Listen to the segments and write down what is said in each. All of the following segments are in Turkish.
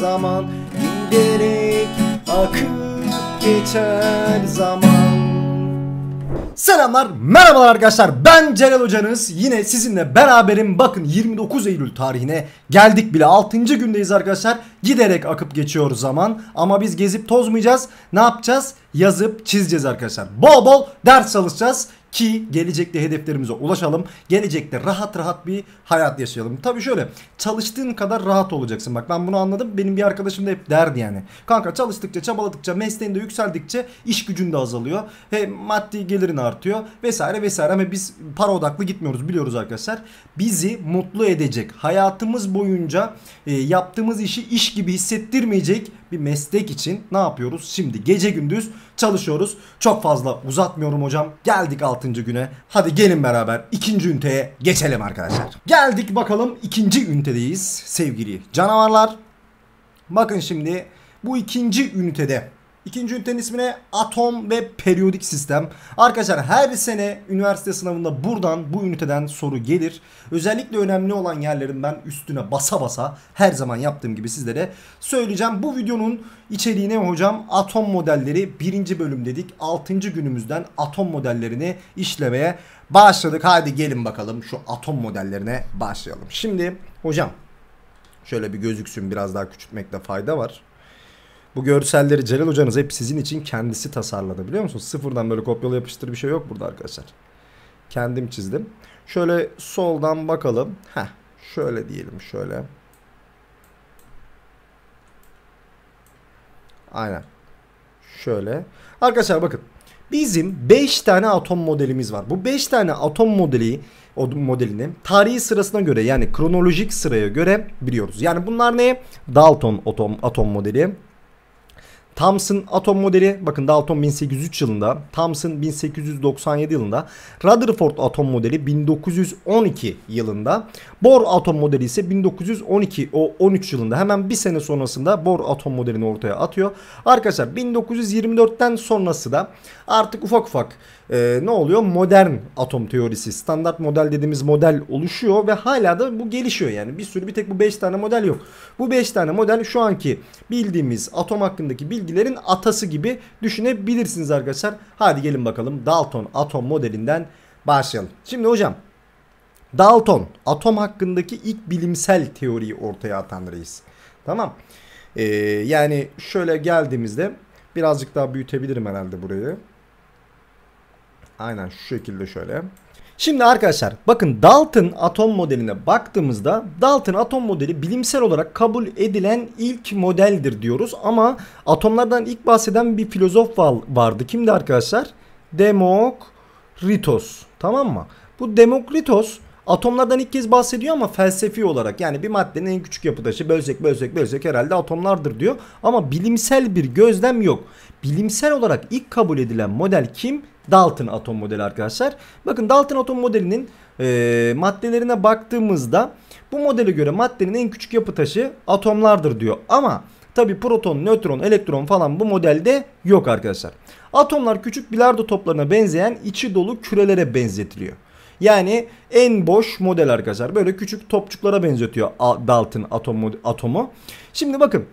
zaman Giderek akıp geçer zaman Selamlar, merhabalar arkadaşlar. Ben Celal Hocanız. Yine sizinle beraberim. Bakın 29 Eylül tarihine geldik bile. 6. gündeyiz arkadaşlar. Giderek akıp geçiyor zaman. Ama biz gezip tozmayacağız. Ne yapacağız? yazıp çizeceğiz arkadaşlar. Bol bol ders çalışacağız ki gelecekte hedeflerimize ulaşalım. Gelecekte rahat rahat bir hayat yaşayalım. Tabii şöyle çalıştığın kadar rahat olacaksın. Bak ben bunu anladım. Benim bir arkadaşım da hep derdi yani. Kanka çalıştıkça, çabaladıkça, mesleğinde yükseldikçe iş gücün de azalıyor. ve maddi gelirin artıyor vesaire vesaire. Ama biz para odaklı gitmiyoruz biliyoruz arkadaşlar. Bizi mutlu edecek, hayatımız boyunca e, yaptığımız işi iş gibi hissettirmeyecek bir meslek için ne yapıyoruz? Şimdi gece gündüz çalışıyoruz. Çok fazla uzatmıyorum hocam. Geldik 6. güne. Hadi gelin beraber 2. üniteye geçelim arkadaşlar. Geldik bakalım 2. ünitedeyiz sevgili canavarlar. Bakın şimdi bu ikinci ünitede İkinci ünitenin ismine atom ve periyodik sistem. Arkadaşlar her sene üniversite sınavında buradan bu üniteden soru gelir. Özellikle önemli olan yerlerin ben üstüne basa basa her zaman yaptığım gibi sizlere söyleyeceğim. Bu videonun içeriğine hocam atom modelleri birinci bölüm dedik. Altıncı günümüzden atom modellerini işlemeye başladık. Hadi gelin bakalım şu atom modellerine başlayalım. Şimdi hocam şöyle bir gözüksün biraz daha küçültmekte fayda var. Bu görselleri Celal hocanız hep sizin için kendisi tasarladı biliyor musunuz? Sıfırdan böyle kopyala yapıştır bir şey yok burada arkadaşlar. Kendim çizdim. Şöyle soldan bakalım. Heh şöyle diyelim şöyle. Aynen. Şöyle. Arkadaşlar bakın. Bizim 5 tane atom modelimiz var. Bu 5 tane atom modeli o modelini tarihi sırasına göre yani kronolojik sıraya göre biliyoruz. Yani bunlar ne? Dalton atom, atom modeli. Thomson atom modeli bakın Dalton 1803 yılında, Thomson 1897 yılında, Rutherford atom modeli 1912 yılında. Bor atom modeli ise 1912 o 13 yılında hemen bir sene sonrasında Bor atom modelini ortaya atıyor. Arkadaşlar 1924'ten sonrası da artık ufak ufak e, ne oluyor? Modern atom teorisi, standart model dediğimiz model oluşuyor ve hala da bu gelişiyor yani. Bir sürü bir tek bu 5 tane model yok. Bu 5 tane model şu anki bildiğimiz atom hakkındaki bilgilerin atası gibi düşünebilirsiniz arkadaşlar. Hadi gelin bakalım Dalton atom modelinden başlayalım. Şimdi hocam Dalton atom hakkındaki ilk bilimsel teoriyi ortaya atan reis. Tamam. Ee, yani şöyle geldiğimizde birazcık daha büyütebilirim herhalde burayı. Aynen şu şekilde şöyle. Şimdi arkadaşlar bakın Dalton atom modeline baktığımızda Dalton atom modeli bilimsel olarak kabul edilen ilk modeldir diyoruz. Ama atomlardan ilk bahseden bir filozof vardı. Kimdi arkadaşlar? Demokritos. Tamam mı? Bu Demokritos Atomlardan ilk kez bahsediyor ama felsefi olarak yani bir maddenin en küçük yapıdaşı bölsek bölsek bölsek herhalde atomlardır diyor. Ama bilimsel bir gözlem yok. Bilimsel olarak ilk kabul edilen model kim? Dalton atom modeli arkadaşlar. Bakın Dalton atom modelinin e, maddelerine baktığımızda bu modele göre maddenin en küçük yapı taşı atomlardır diyor. Ama tabi proton, nötron, elektron falan bu modelde yok arkadaşlar. Atomlar küçük bilardo toplarına benzeyen içi dolu kürelere benzetiliyor. Yani en boş model arkadaşlar. Böyle küçük topçuklara benzetiyor Dalton atomu. atomu. Şimdi bakın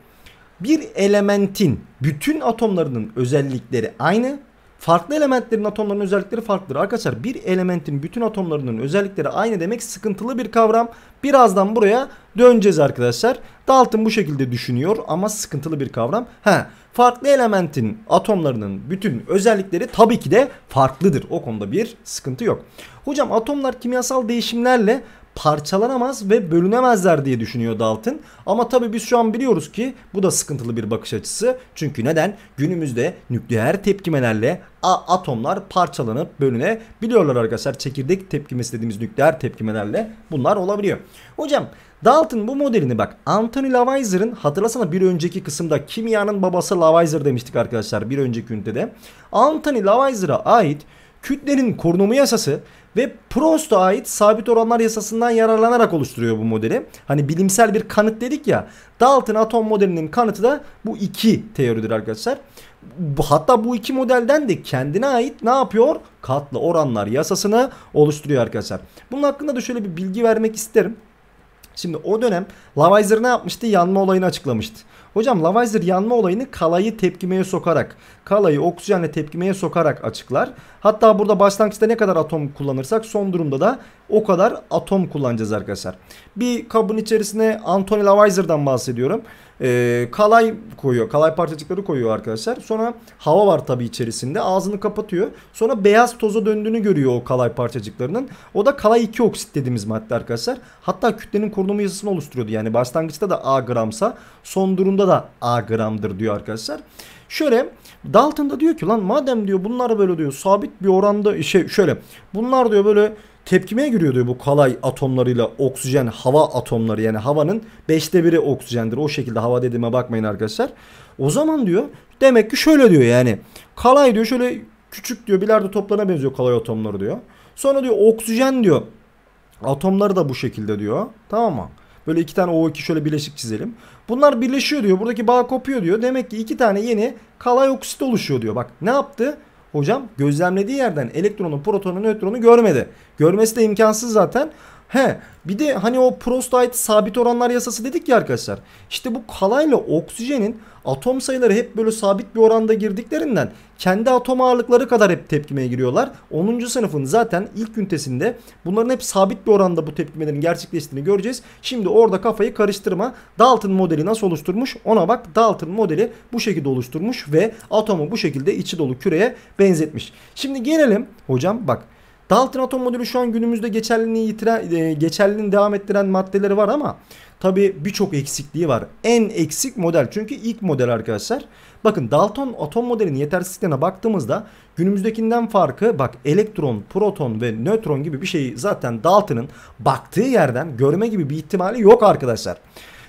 bir elementin bütün atomlarının özellikleri aynı. Farklı elementlerin atomlarının özellikleri farklıdır. Arkadaşlar bir elementin bütün atomlarının özellikleri aynı demek sıkıntılı bir kavram. Birazdan buraya döneceğiz arkadaşlar. Dalton bu şekilde düşünüyor ama sıkıntılı bir kavram. Ha farklı elementin atomlarının bütün özellikleri tabii ki de farklıdır. O konuda bir sıkıntı yok. Hocam atomlar kimyasal değişimlerle parçalanamaz ve bölünemezler diye düşünüyor Dalton. Ama tabii biz şu an biliyoruz ki bu da sıkıntılı bir bakış açısı. Çünkü neden? Günümüzde nükleer tepkimelerle atomlar parçalanıp bölünebiliyorlar arkadaşlar. Çekirdek tepkimesi dediğimiz nükleer tepkimelerle bunlar olabiliyor. Hocam Dalton bu modelini bak Anthony Lawaiser'ın hatırlasana bir önceki kısımda kimyanın babası Lawaiser demiştik arkadaşlar bir önceki ünitede. Anthony Lawaiser'a ait kütlenin korunumu yasası ve Prost'a ait sabit oranlar yasasından yararlanarak oluşturuyor bu modeli. Hani bilimsel bir kanıt dedik ya. Dalton atom modelinin kanıtı da bu iki teoridir arkadaşlar. Hatta bu iki modelden de kendine ait ne yapıyor? Katlı oranlar yasasını oluşturuyor arkadaşlar. Bunun hakkında da şöyle bir bilgi vermek isterim. Şimdi o dönem Lavaizler ne yapmıştı? Yanma olayını açıklamıştı. Hocam Lavazer yanma olayını kalayı tepkimeye sokarak, kalayı oksijenle tepkimeye sokarak açıklar. Hatta burada başlangıçta ne kadar atom kullanırsak son durumda da o kadar atom kullanacağız arkadaşlar. Bir kabın içerisine Anthony Lavazer'dan bahsediyorum e, kalay koyuyor. Kalay parçacıkları koyuyor arkadaşlar. Sonra hava var tabii içerisinde. Ağzını kapatıyor. Sonra beyaz toza döndüğünü görüyor o kalay parçacıklarının. O da kalay 2 oksit dediğimiz madde arkadaşlar. Hatta kütlenin korunumu yazısını oluşturuyordu. Yani başlangıçta da A gramsa son durumda da A gramdır diyor arkadaşlar. Şöyle Dalton da diyor ki lan madem diyor bunlar böyle diyor sabit bir oranda şey şöyle bunlar diyor böyle tepkimeye diyor bu kalay atomlarıyla oksijen hava atomları yani havanın beşte biri oksijendir. O şekilde hava dediğime bakmayın arkadaşlar. O zaman diyor demek ki şöyle diyor yani kalay diyor şöyle küçük diyor bilardo toplarına benziyor kalay atomları diyor. Sonra diyor oksijen diyor atomları da bu şekilde diyor tamam mı? Böyle iki tane O2 şöyle bileşik çizelim. Bunlar birleşiyor diyor. Buradaki bağ kopuyor diyor. Demek ki iki tane yeni kalay oksit oluşuyor diyor. Bak ne yaptı? Hocam gözlemlediği yerden elektronu, protonu, nötronu görmedi. Görmesi de imkansız zaten. He bir de hani o Prost'a sabit oranlar yasası dedik ya arkadaşlar. İşte bu kalayla oksijenin atom sayıları hep böyle sabit bir oranda girdiklerinden kendi atom ağırlıkları kadar hep tepkimeye giriyorlar. 10. sınıfın zaten ilk ünitesinde bunların hep sabit bir oranda bu tepkimelerin gerçekleştiğini göreceğiz. Şimdi orada kafayı karıştırma. Dalton modeli nasıl oluşturmuş ona bak. Dalton modeli bu şekilde oluşturmuş ve atomu bu şekilde içi dolu küreye benzetmiş. Şimdi gelelim hocam bak Dalton atom modülü şu an günümüzde geçerliliğini yitiren, e, geçerliliğini devam ettiren maddeleri var ama tabi birçok eksikliği var. En eksik model çünkü ilk model arkadaşlar. Bakın Dalton atom modelinin yetersizliklerine baktığımızda günümüzdekinden farkı bak elektron, proton ve nötron gibi bir şeyi zaten Dalton'ın baktığı yerden görme gibi bir ihtimali yok arkadaşlar.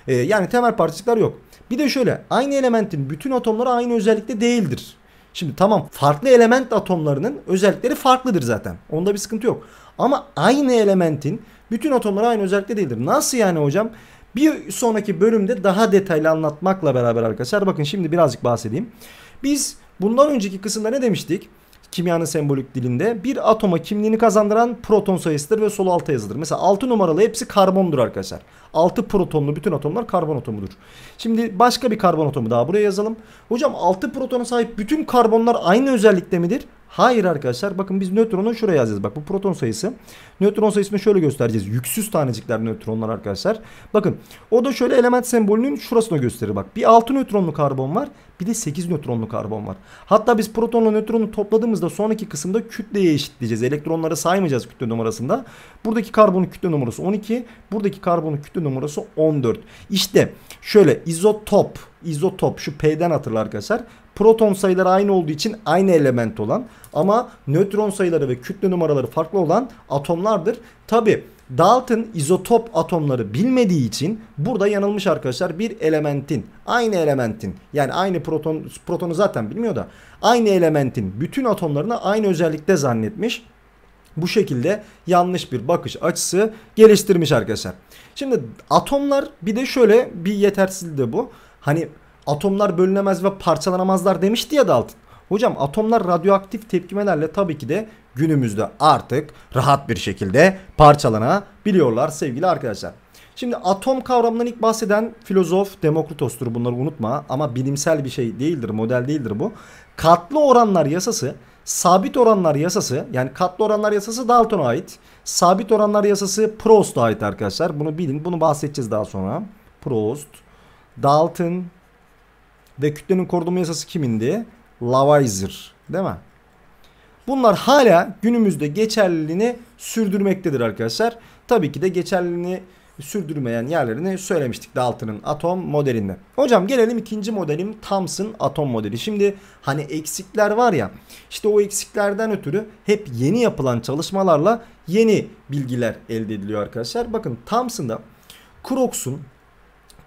E, yani temel parçacıklar yok. Bir de şöyle aynı elementin bütün atomları aynı özellikte değildir. Şimdi tamam farklı element atomlarının özellikleri farklıdır zaten. Onda bir sıkıntı yok. Ama aynı elementin bütün atomları aynı özellikte değildir. Nasıl yani hocam? Bir sonraki bölümde daha detaylı anlatmakla beraber arkadaşlar bakın şimdi birazcık bahsedeyim. Biz bundan önceki kısımda ne demiştik? kimyanın sembolik dilinde bir atoma kimliğini kazandıran proton sayısıdır ve sol alta yazılır. Mesela 6 numaralı hepsi karbondur arkadaşlar. 6 protonlu bütün atomlar karbon atomudur. Şimdi başka bir karbon atomu daha buraya yazalım. Hocam 6 protona sahip bütün karbonlar aynı özellikte midir? Hayır arkadaşlar bakın biz nötronu şuraya yazacağız. Bak bu proton sayısı. Nötron sayısını şöyle göstereceğiz. Yüksüz tanecikler nötronlar arkadaşlar. Bakın o da şöyle element sembolünün şurasını gösterir. Bak bir 6 nötronlu karbon var. Bir de 8 nötronlu karbon var. Hatta biz protonla nötronu topladığımızda sonraki kısımda kütleye eşitleyeceğiz. Elektronları saymayacağız kütle numarasında. Buradaki karbonun kütle numarası 12. Buradaki karbonun kütle numarası 14. İşte şöyle izotop izotop şu P'den hatırla arkadaşlar. Proton sayıları aynı olduğu için aynı element olan ama nötron sayıları ve kütle numaraları farklı olan atomlardır. Tabi Dalton izotop atomları bilmediği için burada yanılmış arkadaşlar. Bir elementin, aynı elementin yani aynı proton protonu zaten bilmiyor da aynı elementin bütün atomlarını aynı özellikte zannetmiş. Bu şekilde yanlış bir bakış açısı geliştirmiş arkadaşlar. Şimdi atomlar bir de şöyle bir yetersizliği de bu. Hani atomlar bölünemez ve parçalanamazlar demişti ya Dalton. Hocam atomlar radyoaktif tepkimelerle tabii ki de günümüzde artık rahat bir şekilde parçalanabiliyorlar sevgili arkadaşlar. Şimdi atom kavramından ilk bahseden filozof Demokritos'tur bunları unutma ama bilimsel bir şey değildir model değildir bu. Katlı oranlar yasası sabit oranlar yasası yani katlı oranlar yasası Dalton'a ait. Sabit oranlar yasası Proust'a ait arkadaşlar bunu bilin bunu bahsedeceğiz daha sonra. Proust, Dalton, ve kütlenin korunma yasası kimindi? Lavaizir değil mi? Bunlar hala günümüzde geçerliliğini sürdürmektedir arkadaşlar. Tabii ki de geçerliliğini sürdürmeyen yerlerini söylemiştik Dalton'ın atom modelinde. Hocam gelelim ikinci modelim Thomson atom modeli. Şimdi hani eksikler var ya işte o eksiklerden ötürü hep yeni yapılan çalışmalarla yeni bilgiler elde ediliyor arkadaşlar. Bakın Thomson'da Crookes'un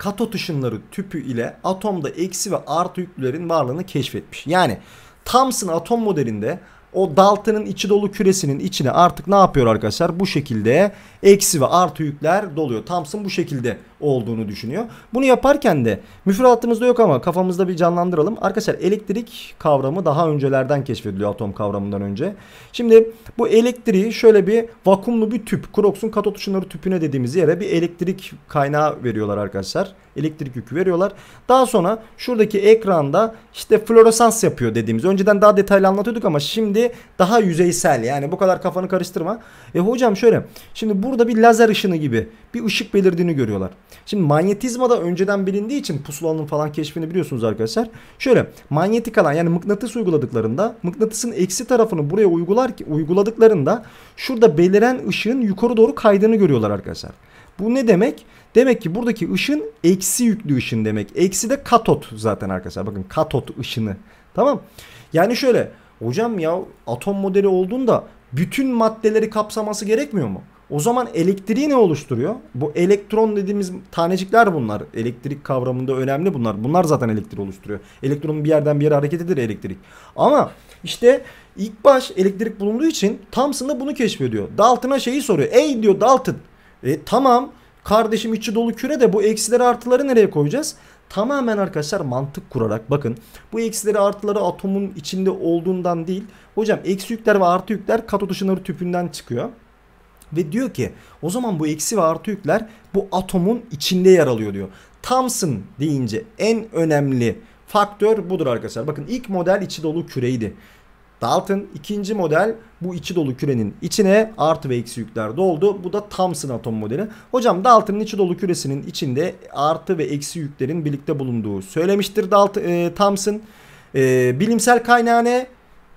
katot ışınları tüpü ile atomda eksi ve artı yüklülerin varlığını keşfetmiş. Yani Thomson atom modelinde o Dalton'ın içi dolu küresinin içine artık ne yapıyor arkadaşlar? Bu şekilde eksi ve artı yükler doluyor. Thomson bu şekilde olduğunu düşünüyor. Bunu yaparken de müfredatımızda yok ama kafamızda bir canlandıralım. Arkadaşlar elektrik kavramı daha öncelerden keşfediliyor atom kavramından önce. Şimdi bu elektriği şöyle bir vakumlu bir tüp, Crookes'un katot ışınları tüpüne dediğimiz yere bir elektrik kaynağı veriyorlar arkadaşlar. Elektrik yükü veriyorlar. Daha sonra şuradaki ekranda işte floresans yapıyor dediğimiz. Önceden daha detaylı anlatıyorduk ama şimdi daha yüzeysel. Yani bu kadar kafanı karıştırma. E hocam şöyle. Şimdi burada bir lazer ışını gibi bir ışık belirdiğini görüyorlar. Şimdi manyetizma da önceden bilindiği için pusulanın falan keşfini biliyorsunuz arkadaşlar. Şöyle manyetik alan yani mıknatıs uyguladıklarında mıknatısın eksi tarafını buraya uygular ki uyguladıklarında şurada beliren ışığın yukarı doğru kaydığını görüyorlar arkadaşlar. Bu ne demek? Demek ki buradaki ışın eksi yüklü ışın demek. Eksi de katot zaten arkadaşlar. Bakın katot ışını. Tamam. Yani şöyle Hocam ya atom modeli olduğunda bütün maddeleri kapsaması gerekmiyor mu? O zaman elektriği ne oluşturuyor? Bu elektron dediğimiz tanecikler bunlar. Elektrik kavramında önemli bunlar. Bunlar zaten elektriği oluşturuyor. Elektronun bir yerden bir yere hareket eder elektrik. Ama işte ilk baş elektrik bulunduğu için Thomson da bunu keşfediyor. Dalton'a şeyi soruyor. Ey diyor Dalton. E, tamam kardeşim içi dolu küre de bu eksileri artıları nereye koyacağız? Tamamen arkadaşlar mantık kurarak bakın bu eksileri artıları atomun içinde olduğundan değil Hocam eksi yükler ve artı yükler katot ışınları tüpünden çıkıyor. Ve diyor ki o zaman bu eksi ve artı yükler bu atomun içinde yer alıyor diyor. Thomson deyince en önemli faktör budur arkadaşlar. Bakın ilk model içi dolu küreydi. Dalton ikinci model bu içi dolu kürenin içine artı ve eksi yükler doldu. Bu da Thomson atom modeli. Hocam Dalton'ın içi dolu küresinin içinde artı ve eksi yüklerin birlikte bulunduğu söylemiştir Dalton, e, Thomson. E, bilimsel kaynağı ne?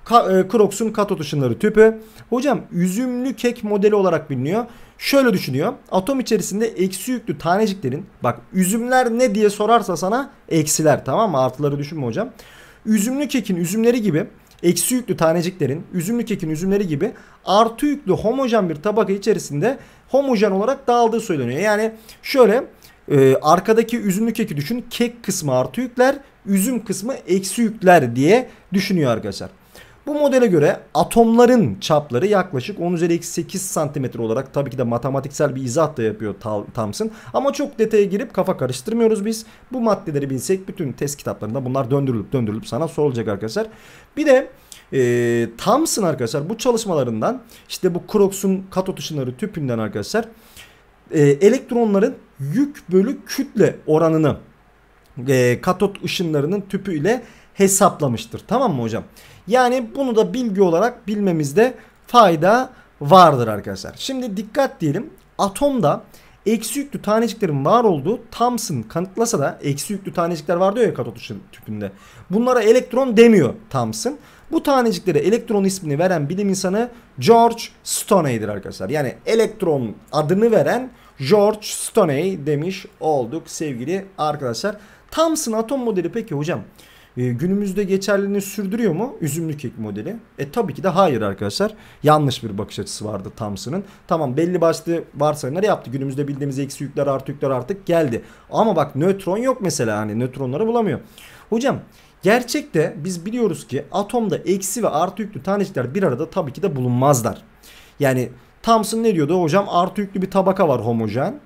Ka e, Crocs'un katot ışınları tüpü. Hocam üzümlü kek modeli olarak biliniyor. Şöyle düşünüyor. Atom içerisinde eksi yüklü taneciklerin bak üzümler ne diye sorarsa sana eksiler tamam mı? Artıları düşünme hocam. Üzümlü kekin üzümleri gibi eksi yüklü taneciklerin üzümlü kekin üzümleri gibi artı yüklü homojen bir tabaka içerisinde homojen olarak dağıldığı söyleniyor. Yani şöyle e, arkadaki üzümlü keki düşün kek kısmı artı yükler üzüm kısmı eksi yükler diye düşünüyor arkadaşlar. Bu modele göre atomların çapları yaklaşık 10 üzeri 8 santimetre olarak tabii ki de matematiksel bir izah da yapıyor Thomson. Ama çok detaya girip kafa karıştırmıyoruz biz. Bu maddeleri bilsek bütün test kitaplarında bunlar döndürülüp döndürülüp sana sorulacak arkadaşlar. Bir de e, Thomson arkadaşlar bu çalışmalarından işte bu Crookes'un katot ışınları tüpünden arkadaşlar e, elektronların yük bölü kütle oranını e, katot ışınlarının tüpü ile hesaplamıştır. Tamam mı hocam? Yani bunu da bilgi olarak bilmemizde fayda vardır arkadaşlar. Şimdi dikkat diyelim. Atomda eksi yüklü taneciklerin var olduğu Thomson kanıtlasa da eksi yüklü tanecikler var diyor ya katot tüpünde. Bunlara elektron demiyor Thomson. Bu taneciklere elektron ismini veren bilim insanı George Stoney'dir arkadaşlar. Yani elektron adını veren George Stoney demiş olduk sevgili arkadaşlar. Thomson atom modeli peki hocam ee, günümüzde geçerliliğini sürdürüyor mu üzümlü kek modeli? E tabii ki de hayır arkadaşlar. Yanlış bir bakış açısı vardı Thompson'ın. Tamam belli başlı varsayımları yaptı. Günümüzde bildiğimiz eksi yükler artı yükler artık geldi. Ama bak nötron yok mesela hani nötronları bulamıyor. Hocam gerçekte biz biliyoruz ki atomda eksi ve artı yüklü tanecikler bir arada tabii ki de bulunmazlar. Yani Thompson ne diyordu hocam artı yüklü bir tabaka var homojen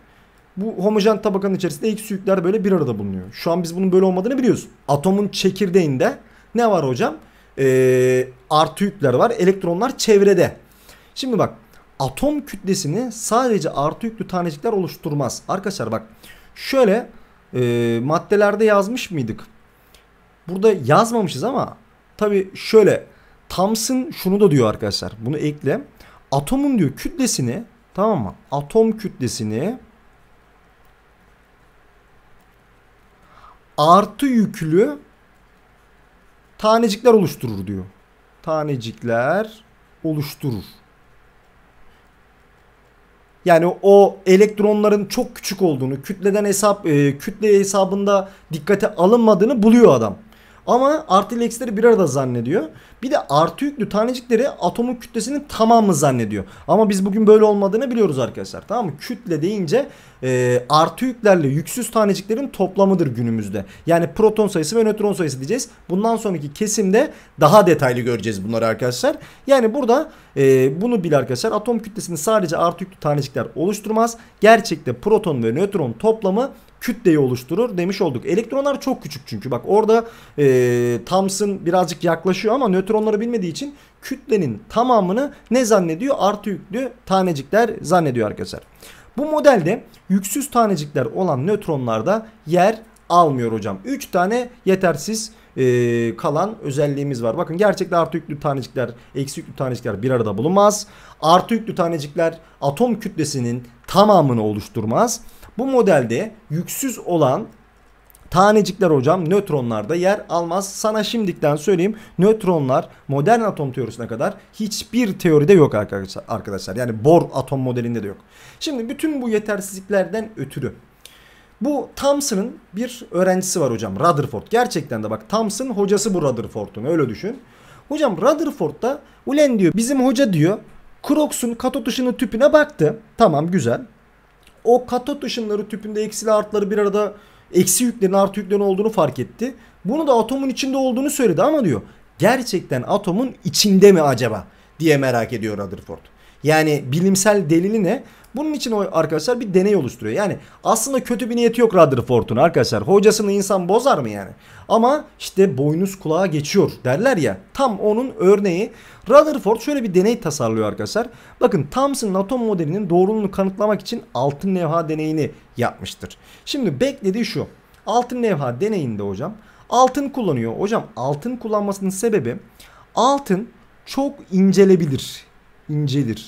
bu homojen tabakanın içerisinde X yükler böyle bir arada bulunuyor. Şu an biz bunun böyle olmadığını biliyoruz. Atomun çekirdeğinde ne var hocam? Ee, artı yükler var. Elektronlar çevrede. Şimdi bak atom kütlesini sadece artı yüklü tanecikler oluşturmaz. Arkadaşlar bak şöyle e, maddelerde yazmış mıydık? Burada yazmamışız ama tabi şöyle Thomson şunu da diyor arkadaşlar. Bunu ekle. Atomun diyor kütlesini tamam mı? Atom kütlesini artı yüklü tanecikler oluşturur diyor. Tanecikler oluşturur. Yani o elektronların çok küçük olduğunu, kütleden hesap e, kütle hesabında dikkate alınmadığını buluyor adam. Ama artı ile eksileri bir arada zannediyor. Bir de artı yüklü tanecikleri atomun kütlesinin tamamı zannediyor. Ama biz bugün böyle olmadığını biliyoruz arkadaşlar. Tamam mı? Kütle deyince e, artı yüklerle yüksüz taneciklerin toplamıdır günümüzde. Yani proton sayısı ve nötron sayısı diyeceğiz. Bundan sonraki kesimde daha detaylı göreceğiz bunları arkadaşlar. Yani burada e, bunu bil arkadaşlar. Atom kütlesini sadece artı yüklü tanecikler oluşturmaz. Gerçekte proton ve nötron toplamı kütleyi oluşturur demiş olduk. Elektronlar çok küçük çünkü bak orada e, Thomson birazcık yaklaşıyor ama nötronları bilmediği için kütlenin tamamını ne zannediyor? Artı yüklü tanecikler zannediyor arkadaşlar. Bu modelde yüksüz tanecikler olan nötronlarda yer almıyor hocam. 3 tane yetersiz e, kalan özelliğimiz var. Bakın gerçekte artı yüklü tanecikler, eksi yüklü tanecikler bir arada bulunmaz. Artı yüklü tanecikler atom kütlesinin tamamını oluşturmaz. Bu modelde yüksüz olan Tanecikler hocam nötronlarda yer almaz. Sana şimdikten söyleyeyim nötronlar modern atom teorisine kadar hiçbir teoride yok arkadaşlar. Yani bor atom modelinde de yok. Şimdi bütün bu yetersizliklerden ötürü bu Thomson'ın bir öğrencisi var hocam Rutherford. Gerçekten de bak Thomson hocası bu Rutherford'un öyle düşün. Hocam Rutherford da ulen diyor bizim hoca diyor Crookes'un katot ışını tüpüne baktı. Tamam güzel o katot ışınları tüpünde eksili artları bir arada eksi yüklerin artı yüklerin olduğunu fark etti. Bunu da atomun içinde olduğunu söyledi ama diyor gerçekten atomun içinde mi acaba diye merak ediyor Rutherford. Yani bilimsel delili ne? Bunun için o arkadaşlar bir deney oluşturuyor. Yani aslında kötü bir niyeti yok Rutherford'un arkadaşlar. Hocasını insan bozar mı yani? Ama işte boynuz kulağa geçiyor derler ya. Tam onun örneği. Rutherford şöyle bir deney tasarlıyor arkadaşlar. Bakın Thomson atom modelinin doğruluğunu kanıtlamak için altın levha deneyini yapmıştır. Şimdi beklediği şu. Altın levha deneyinde hocam altın kullanıyor. Hocam altın kullanmasının sebebi altın çok incelebilir incelir.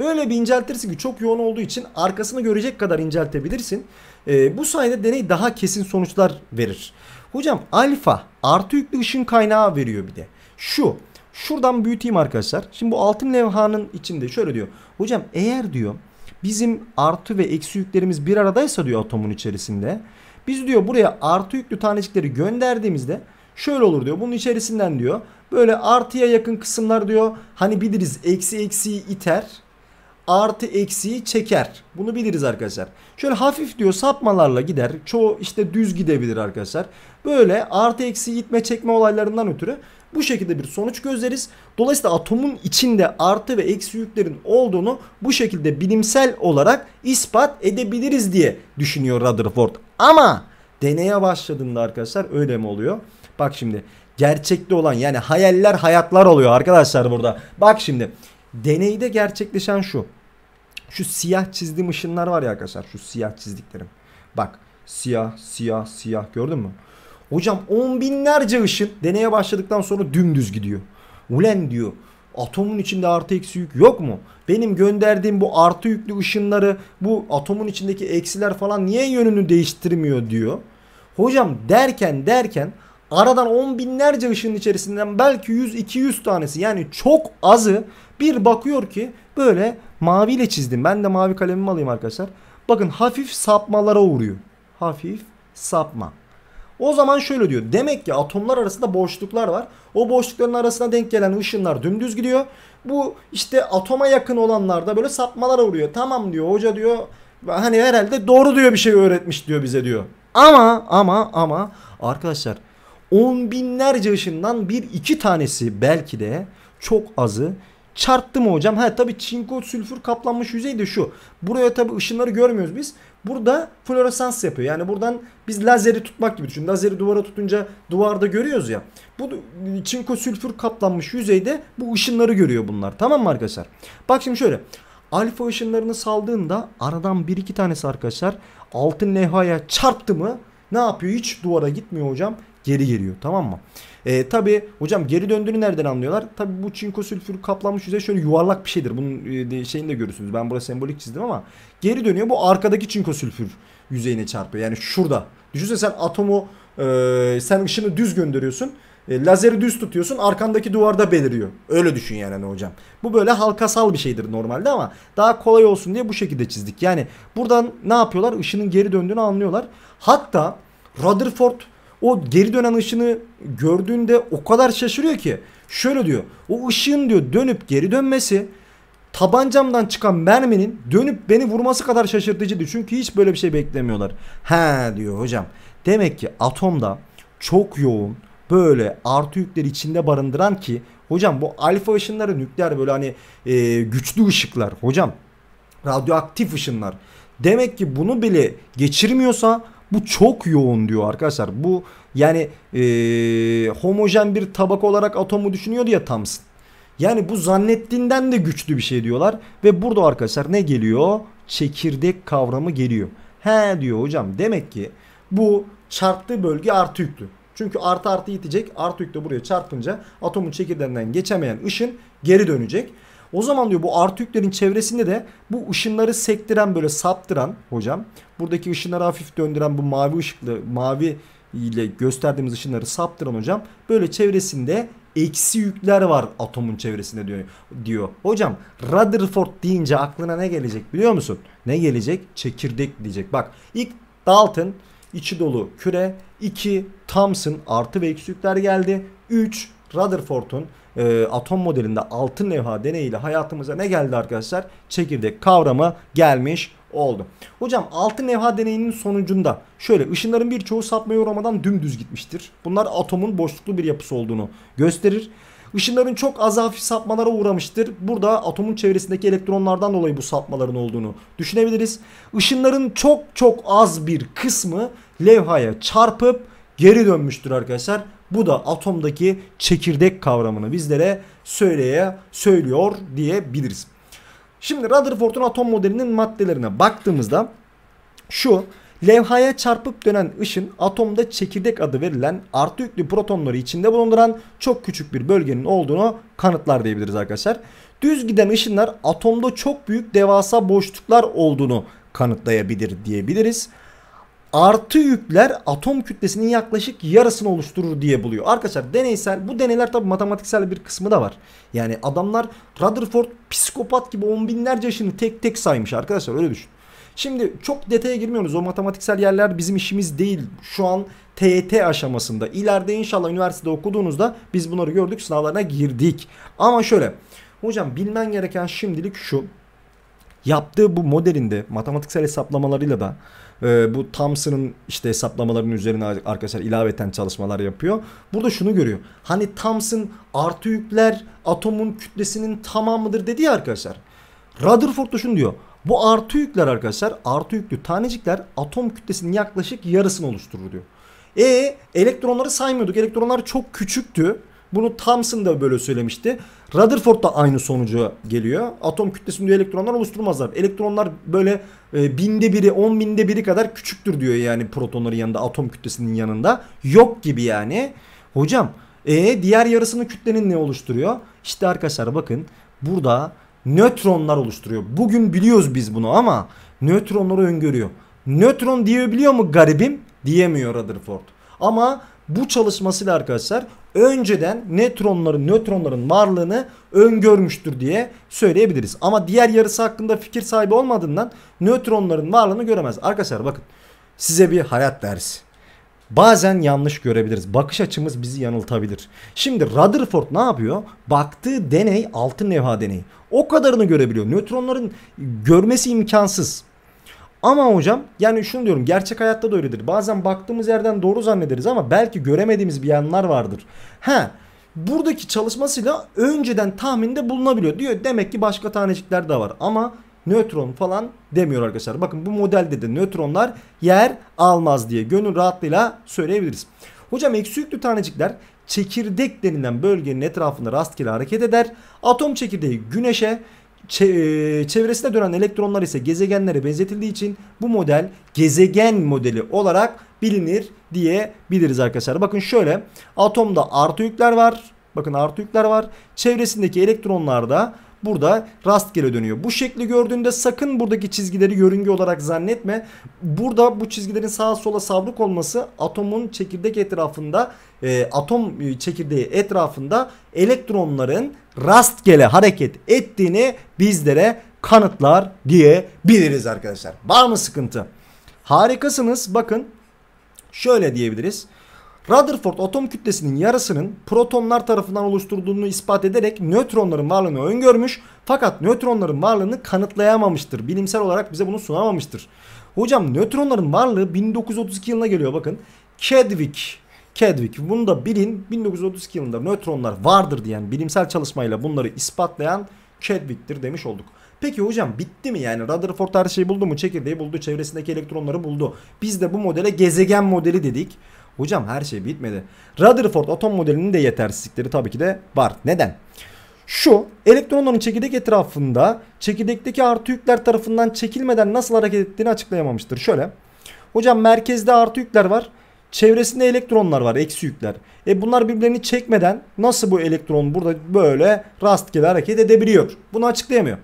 Öyle bir inceltirsin ki çok yoğun olduğu için arkasını görecek kadar inceltebilirsin. E, bu sayede deney daha kesin sonuçlar verir. Hocam alfa artı yüklü ışın kaynağı veriyor bir de. Şu şuradan büyüteyim arkadaşlar. Şimdi bu altın levhanın içinde şöyle diyor. Hocam eğer diyor bizim artı ve eksi yüklerimiz bir aradaysa diyor atomun içerisinde. Biz diyor buraya artı yüklü tanecikleri gönderdiğimizde şöyle olur diyor. Bunun içerisinden diyor Böyle artıya yakın kısımlar diyor. Hani biliriz eksi eksiyi iter. Artı eksiyi çeker. Bunu biliriz arkadaşlar. Şöyle hafif diyor sapmalarla gider. Çoğu işte düz gidebilir arkadaşlar. Böyle artı eksi itme çekme olaylarından ötürü bu şekilde bir sonuç gözleriz. Dolayısıyla atomun içinde artı ve eksi yüklerin olduğunu bu şekilde bilimsel olarak ispat edebiliriz diye düşünüyor Rutherford. Ama deneye başladığında arkadaşlar öyle mi oluyor? Bak şimdi gerçekte olan yani hayaller hayatlar oluyor arkadaşlar burada. Bak şimdi deneyde gerçekleşen şu. Şu siyah çizdiğim ışınlar var ya arkadaşlar şu siyah çizdiklerim. Bak siyah siyah siyah gördün mü? Hocam on binlerce ışın deneye başladıktan sonra dümdüz gidiyor. Ulen diyor atomun içinde artı eksi yük yok mu? Benim gönderdiğim bu artı yüklü ışınları bu atomun içindeki eksiler falan niye yönünü değiştirmiyor diyor. Hocam derken derken Aradan on binlerce ışın içerisinden belki 100-200 tanesi yani çok azı bir bakıyor ki böyle maviyle çizdim. Ben de mavi kalemimi alayım arkadaşlar. Bakın hafif sapmalara uğruyor. Hafif sapma. O zaman şöyle diyor. Demek ki atomlar arasında boşluklar var. O boşlukların arasına denk gelen ışınlar dümdüz gidiyor. Bu işte atoma yakın olanlarda böyle sapmalara uğruyor. Tamam diyor hoca diyor. Hani herhalde doğru diyor bir şey öğretmiş diyor bize diyor. Ama ama ama arkadaşlar on binlerce ışından bir iki tanesi belki de çok azı çarptı mı hocam? Ha tabi çinko sülfür kaplanmış yüzey de şu. Buraya tabi ışınları görmüyoruz biz. Burada floresans yapıyor. Yani buradan biz lazeri tutmak gibi düşün. Lazeri duvara tutunca duvarda görüyoruz ya. Bu çinko sülfür kaplanmış yüzeyde bu ışınları görüyor bunlar. Tamam mı arkadaşlar? Bak şimdi şöyle. Alfa ışınlarını saldığında aradan bir iki tanesi arkadaşlar altın levhaya çarptı mı ne yapıyor? Hiç duvara gitmiyor hocam geri geliyor tamam mı? E, ee, tabi hocam geri döndüğünü nereden anlıyorlar? Tabi bu çinko sülfür kaplanmış yüzey şöyle yuvarlak bir şeydir. Bunun e, şeyini de görürsünüz. Ben burada sembolik çizdim ama geri dönüyor. Bu arkadaki çinko sülfür yüzeyine çarpıyor. Yani şurada. Düşünsene sen atomu e, sen ışını düz gönderiyorsun. E, lazeri düz tutuyorsun arkandaki duvarda beliriyor. Öyle düşün yani hani hocam. Bu böyle halkasal bir şeydir normalde ama daha kolay olsun diye bu şekilde çizdik. Yani buradan ne yapıyorlar? Işının geri döndüğünü anlıyorlar. Hatta Rutherford o geri dönen ışını gördüğünde o kadar şaşırıyor ki şöyle diyor. O ışığın diyor dönüp geri dönmesi tabancamdan çıkan merminin dönüp beni vurması kadar şaşırtıcıydı. Çünkü hiç böyle bir şey beklemiyorlar. He diyor hocam. Demek ki atomda çok yoğun böyle artı yükleri içinde barındıran ki hocam bu alfa ışınları nükleer böyle hani e, güçlü ışıklar hocam radyoaktif ışınlar. Demek ki bunu bile geçirmiyorsa bu çok yoğun diyor arkadaşlar. Bu yani e, homojen bir tabak olarak atomu düşünüyordu ya Thompson. Yani bu zannettiğinden de güçlü bir şey diyorlar. Ve burada arkadaşlar ne geliyor? Çekirdek kavramı geliyor. He diyor hocam demek ki bu çarptığı bölge artı yüklü. Çünkü artı artı itecek. Artı yük buraya çarpınca atomun çekirdeğinden geçemeyen ışın geri dönecek. O zaman diyor bu artı yüklerin çevresinde de bu ışınları sektiren böyle saptıran hocam. Buradaki ışınları hafif döndüren bu mavi ışıklı mavi ile gösterdiğimiz ışınları saptıran hocam. Böyle çevresinde eksi yükler var atomun çevresinde diyor. diyor. Hocam Rutherford deyince aklına ne gelecek biliyor musun? Ne gelecek? Çekirdek diyecek. Bak ilk Dalton içi dolu küre. 2 Thomson artı ve eksi yükler geldi. 3 Rutherford'un e, atom modelinde altın levha deneyiyle hayatımıza ne geldi arkadaşlar? Çekirdek kavramı gelmiş oldu. Hocam altın levha deneyinin sonucunda şöyle ışınların birçoğu sapmaya uğramadan dümdüz gitmiştir. Bunlar atomun boşluklu bir yapısı olduğunu gösterir. Işınların çok az hafif sapmalara uğramıştır. Burada atomun çevresindeki elektronlardan dolayı bu sapmaların olduğunu düşünebiliriz. Işınların çok çok az bir kısmı levhaya çarpıp geri dönmüştür arkadaşlar. Bu da atomdaki çekirdek kavramını bizlere söyleye söylüyor diyebiliriz. Şimdi Rutherford'un atom modelinin maddelerine baktığımızda şu levhaya çarpıp dönen ışın atomda çekirdek adı verilen artı yüklü protonları içinde bulunduran çok küçük bir bölgenin olduğunu kanıtlar diyebiliriz arkadaşlar. Düz giden ışınlar atomda çok büyük devasa boşluklar olduğunu kanıtlayabilir diyebiliriz artı yükler atom kütlesinin yaklaşık yarısını oluşturur diye buluyor. Arkadaşlar deneysel bu deneyler tabi matematiksel bir kısmı da var. Yani adamlar Rutherford psikopat gibi on binlerce yaşını tek tek saymış arkadaşlar öyle düşün. Şimdi çok detaya girmiyoruz o matematiksel yerler bizim işimiz değil. Şu an TET aşamasında ileride inşallah üniversitede okuduğunuzda biz bunları gördük sınavlarına girdik. Ama şöyle hocam bilmen gereken şimdilik şu yaptığı bu modelinde matematiksel hesaplamalarıyla da ee, bu Thompson'ın işte hesaplamalarının üzerine arkadaşlar ilaveten çalışmalar yapıyor. Burada şunu görüyor. Hani Thompson artı yükler atomun kütlesinin tamamıdır dedi ya arkadaşlar. Rutherford da şunu diyor. Bu artı yükler arkadaşlar artı yüklü tanecikler atom kütlesinin yaklaşık yarısını oluşturur diyor. E elektronları saymıyorduk. Elektronlar çok küçüktü. Bunu Thomson da böyle söylemişti. Rutherford da aynı sonuca geliyor. Atom kütlesini diyor elektronlar oluşturmazlar. Elektronlar böyle e, binde biri on binde biri kadar küçüktür diyor yani protonların yanında atom kütlesinin yanında. Yok gibi yani. Hocam e, diğer yarısını kütlenin ne oluşturuyor? İşte arkadaşlar bakın burada nötronlar oluşturuyor. Bugün biliyoruz biz bunu ama nötronları öngörüyor. Nötron diyebiliyor mu garibim? Diyemiyor Rutherford. Ama bu çalışmasıyla arkadaşlar önceden nötronların nötronların varlığını öngörmüştür diye söyleyebiliriz. Ama diğer yarısı hakkında fikir sahibi olmadığından nötronların varlığını göremez. Arkadaşlar bakın size bir hayat dersi. Bazen yanlış görebiliriz. Bakış açımız bizi yanıltabilir. Şimdi Rutherford ne yapıyor? Baktığı deney altın levha deneyi. O kadarını görebiliyor. Nötronların görmesi imkansız. Ama hocam yani şunu diyorum gerçek hayatta da öyledir. Bazen baktığımız yerden doğru zannederiz ama belki göremediğimiz bir yanlar vardır. Ha buradaki çalışmasıyla önceden tahminde bulunabiliyor. Diyor demek ki başka tanecikler de var ama nötron falan demiyor arkadaşlar. Bakın bu modelde de nötronlar yer almaz diye gönül rahatlığıyla söyleyebiliriz. Hocam eksi yüklü tanecikler çekirdek denilen bölgenin etrafında rastgele hareket eder. Atom çekirdeği güneşe, e, çevresine dönen elektronlar ise gezegenlere benzetildiği için bu model gezegen modeli olarak bilinir diyebiliriz arkadaşlar. Bakın şöyle atomda artı yükler var. Bakın artı yükler var. Çevresindeki elektronlar da Burada rastgele dönüyor. Bu şekli gördüğünde sakın buradaki çizgileri yörünge olarak zannetme. Burada bu çizgilerin sağa sola savruk olması atomun çekirdek etrafında e, atom e, çekirdeği etrafında elektronların rastgele hareket ettiğini bizlere kanıtlar diyebiliriz arkadaşlar. Var mı sıkıntı? Harikasınız. Bakın şöyle diyebiliriz. Rutherford atom kütlesinin yarısının protonlar tarafından oluşturulduğunu ispat ederek nötronların varlığını öngörmüş fakat nötronların varlığını kanıtlayamamıştır. Bilimsel olarak bize bunu sunamamıştır. Hocam nötronların varlığı 1932 yılına geliyor bakın. Chadwick, Chadwick bunu da bilin 1932 yılında nötronlar vardır diyen bilimsel çalışmayla bunları ispatlayan Chadwick'tir demiş olduk. Peki hocam bitti mi yani Rutherford her şeyi buldu mu çekirdeği buldu çevresindeki elektronları buldu. Biz de bu modele gezegen modeli dedik. Hocam her şey bitmedi. Rutherford atom modelinin de yetersizlikleri tabii ki de var. Neden? Şu elektronların çekirdek etrafında çekirdekteki artı yükler tarafından çekilmeden nasıl hareket ettiğini açıklayamamıştır. Şöyle. Hocam merkezde artı yükler var. Çevresinde elektronlar var eksi yükler. E bunlar birbirlerini çekmeden nasıl bu elektron burada böyle rastgele hareket edebiliyor? Bunu açıklayamıyor.